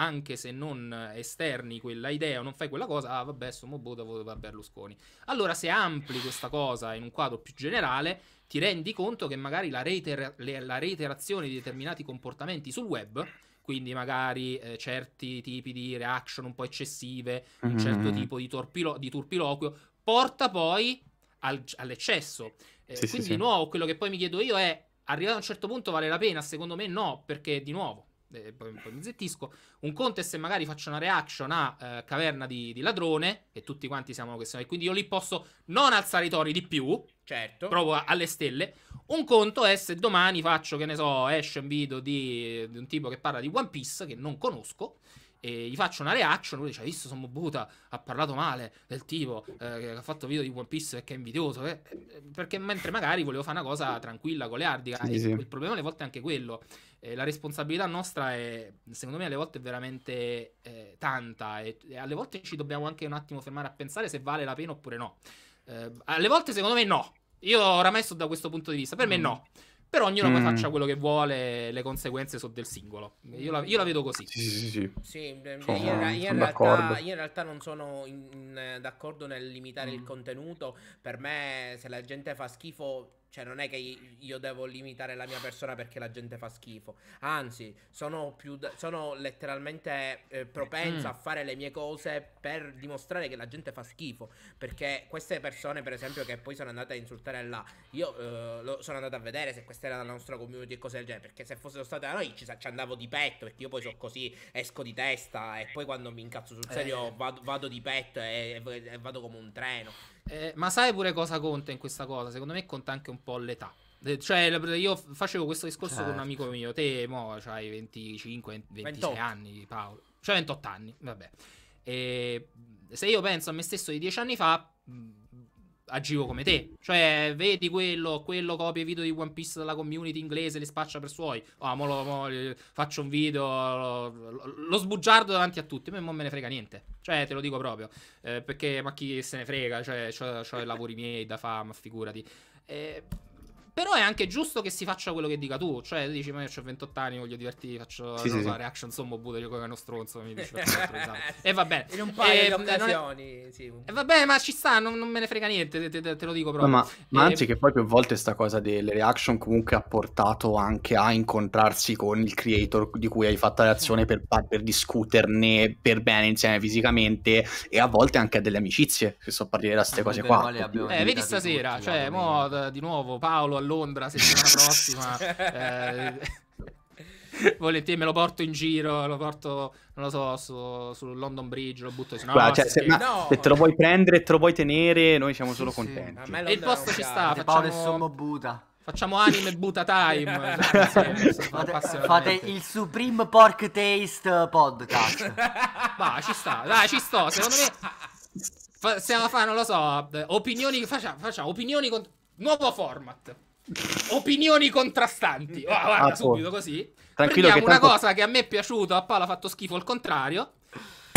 anche se non esterni quella idea o non fai quella cosa, ah vabbè, sono Boda votava Berlusconi. Allora se ampli questa cosa in un quadro più generale, ti rendi conto che magari la, reiter- le- la reiterazione di determinati comportamenti sul web quindi magari eh, certi tipi di reaction un po' eccessive, un mm-hmm. certo tipo di, torpilo- di, turpiloquio, porta poi al- all'eccesso. Eh, sì, quindi sì, di nuovo quello che poi mi chiedo io è, arrivato a un certo punto vale la pena? Secondo me no, perché di nuovo eh, poi, poi, mi zettisco. Un conto è se magari faccio una reaction a eh, Caverna di, di, Ladrone, e tutti quanti siamo questione, quindi io lì posso non alzare i tori di più, certo. proprio alle stelle. Un conto è se domani faccio, che ne so, esce un video di, di un tipo che parla di One Piece, che non conosco, e gli faccio una reaction. Lui dice: Hai visto sono Buta? Ha parlato male del tipo eh, che ha fatto video di One Piece perché è invidioso. Eh, eh perché mentre magari volevo fare una cosa tranquilla, goleardica. Sì, sì. Il problema alle volte è anche quello. Eh, la responsabilità nostra è, secondo me, alle volte è veramente eh, tanta. E, e alle volte ci dobbiamo anche un attimo fermare a pensare se vale la pena oppure no. Eh, alle volte, secondo me, no. Io oramai sto da questo punto di vista. Per mm. me, no. Però ognuno mm. faccia quello che vuole, le conseguenze sono del singolo. Io la, io la, vedo così. Sì, sì, sì. sì sono, io, in, io, in realtà, io, in realtà, non sono in, eh, d'accordo nel limitare mm. il contenuto. Per me, se la gente fa schifo, cioè, non è che io devo limitare la mia persona perché la gente fa schifo. Anzi, sono, più sono letteralmente eh, propenso mm. a fare le mie cose per dimostrare che la gente fa schifo. Perché queste persone, per esempio, che poi sono andate a insultare là, io eh, lo- sono andato a vedere se questa era la nostra community e cose del genere. Perché se fossero state da noi ci, ci andavo di petto. Perché io poi so così, esco di testa e poi quando mi incazzo sul eh. serio eh. vado, vado, di petto e, e vado come un treno. Eh, ma sai pure cosa conta in questa cosa? Secondo me conta anche un po' l'età. Eh, cioè, io facevo questo discorso certo. con un certo. amico mio, te, mo, c'hai 25, 26 28. anni, Paolo. Cioè, 28 anni, vabbè. E se io penso a me stesso di 10 anni fa, agivo come te. Cioè, vedi quello, quello copia i video di One Piece della community inglese, li spaccia per suoi. Oh, mo, lo, mo eh, faccio un video, lo, lo, sbugiardo davanti a tutti. A me non me ne frega niente. Cioè, te lo dico proprio. Eh, perché, ma chi se ne frega? Cioè, ho i lavori miei da fare, ma figurati. Eh, però è anche giusto che si faccia quello che dica tu. Cioè, dici, ma io ho 28 anni, voglio divertirmi, faccio sì, sì, so, sì. reaction sommo butto, io come uno stronzo. Mi dice, e va bene. In un paio e, di eh, occasioni. È... Sì. E va bene, ma ci sta, non, non me ne frega niente, te, te, te lo dico proprio. Ma, ma e... anzi, che poi più volte sta cosa delle reaction comunque ha portato anche a incontrarsi con il creator di cui hai fatto la reazione per, per discuterne per bene insieme fisicamente e a volte anche a delle amicizie, se so partire da queste ah, cose qua. Eh, vedi stasera, cioè, mo, di nuovo Paolo allora Londra settimana prossima. eh, volentieri me lo porto in giro, lo porto, non lo so, su, su London Bridge, lo butto su no, Guarda, cioè, se, no, se te lo vuoi prendere e te lo vuoi tenere, noi siamo solo contenti. Sì. E il posto ci cioè, sta, facciamo... Buddha. Facciamo anime Buddha Time. Cioè, fate, fate, il Supreme Pork Taste podcast. Ma ci sta, dai, ci sto. Secondo me. Fa, stiamo a fare, non lo so. Opinioni. Facciamo, facciamo opinioni con. Nuovo format opinioni contrastanti. Oh, guarda, ah, subito così. Tranquillo Prendiamo tanto... una cosa che a me è piaciuta, a Paolo ha fatto schifo il contrario.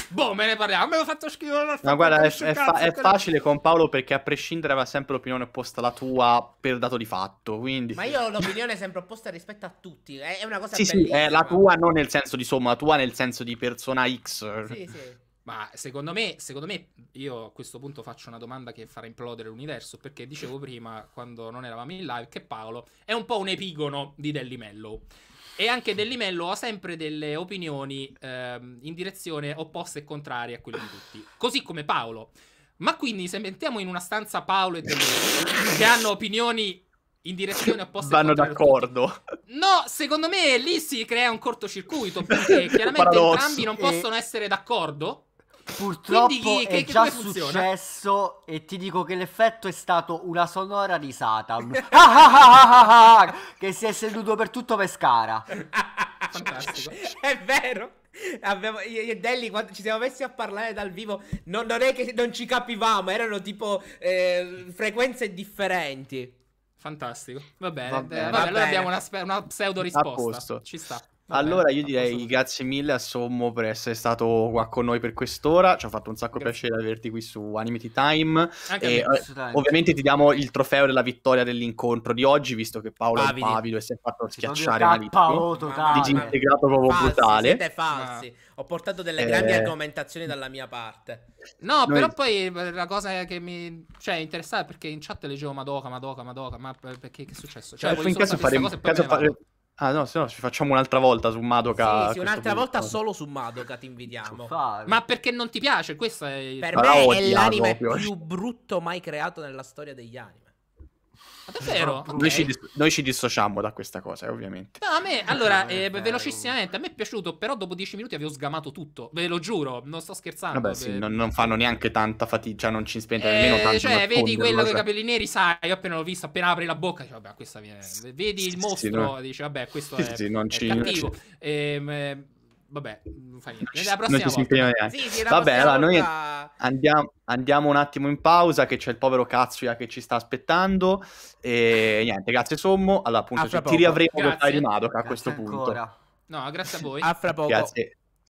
Boh, me ne parliamo. Me ha fatto schifo. Ma no, guarda, è, è, fa- è facile con Paolo perché a prescindere aveva sempre l'opinione opposta alla tua per dato di fatto. Quindi... Ma io ho l'opinione sempre opposta rispetto a tutti. È una cosa Sì, bellissima. sì, è la tua non nel senso di somma, la tua nel senso di persona X. Sì, sì. Ma secondo me, secondo me, io a questo punto faccio una domanda che farà implodere l'universo, perché dicevo prima, quando non eravamo in live, che Paolo è un po' un epigono di Delly Mello. E anche Delly Mello ha sempre delle opinioni ehm, in direzione opposta e contraria a quelle di tutti. Così come Paolo. Ma quindi se mettiamo in una stanza Paolo e Delly Mello, che hanno opinioni in direzione opposta. Vanno d'accordo. No, secondo me lì si crea un cortocircuito perché chiaramente entrambi non eh. possono essere d'accordo. Purtroppo Quindi, che, è che già successo e ti dico che l'effetto è stato una sonora di Satan ah, ah, ah, che si è seduto per tutto Pescara. Fantastico. è vero. Abbiamo, io e Delli quando ci siamo messi a parlare dal vivo non, non è che non ci capivamo, erano tipo eh, frequenze differenti. Fantastico. Va bene. Va bene. Eh, vabbè, va allora abbiamo una, una pseudo risposta. Ci sta allora io direi grazie mille a Sommo per essere stato qua con noi per quest'ora. Ci ha fatto un sacco grazie. piacere averti qui su Animity Time. Anche e, Time. Eh, ovviamente ti diamo il trofeo della vittoria dell'incontro di oggi, visto che Paolo Pavidi. è pavido e si è fatto schiacciare malissimo. Disintegrato proprio falsi, brutale. Siete falsi. Ah. Ho portato delle eh... grandi argomentazioni dalla mia parte. No, Noi... però poi eh, la cosa che mi cioè, interessava perché in chat leggevo Madoka, Madoka, Madoka, ma eh, perché che è successo? Cioè, eh, in caso faremo, Ah no, se no ci facciamo un'altra volta su Madoka. Sì, sì un'altra volta punto. Ah. solo su Madoka ti invidiamo. Ma perché non ti piace? Questo è Per Ma me è l'anime più brutto mai creato nella storia degli anni. Davvero? Noi, okay. ci dis- noi, ci dissociamo da questa cosa, eh, ovviamente. No, a me, allora, eh, eh, eh, velocissimamente, a me è piaciuto, però dopo dieci minuti avevo sgamato tutto. Ve lo giuro, non sto scherzando. Vabbè, sì, non, non, fanno neanche tanta fatica, cioè, non ci spente eh, nemmeno tanto. Cioè, vedi quello cioè. con i capelli neri, sai, io appena l'ho visto, appena apri la bocca, dice, vabbè, questa viene... Vedi il mostro, sì, sì, dici, vabbè, questo sì, è, sì, non è ci, cattivo. Ci... Ehm, Vabbè, non fa niente. La prossima non ci si impegna neanche. Sì, sì, Vabbè, allora noi andiamo, andiamo, un attimo in pausa che c'è il povero Katsuya che ci sta aspettando. E niente, grazie Sommo. Allora appunto ci, ti riavremo per fare di Madoka a questo ancora. punto. No, grazie a voi. A fra poco. Grazie.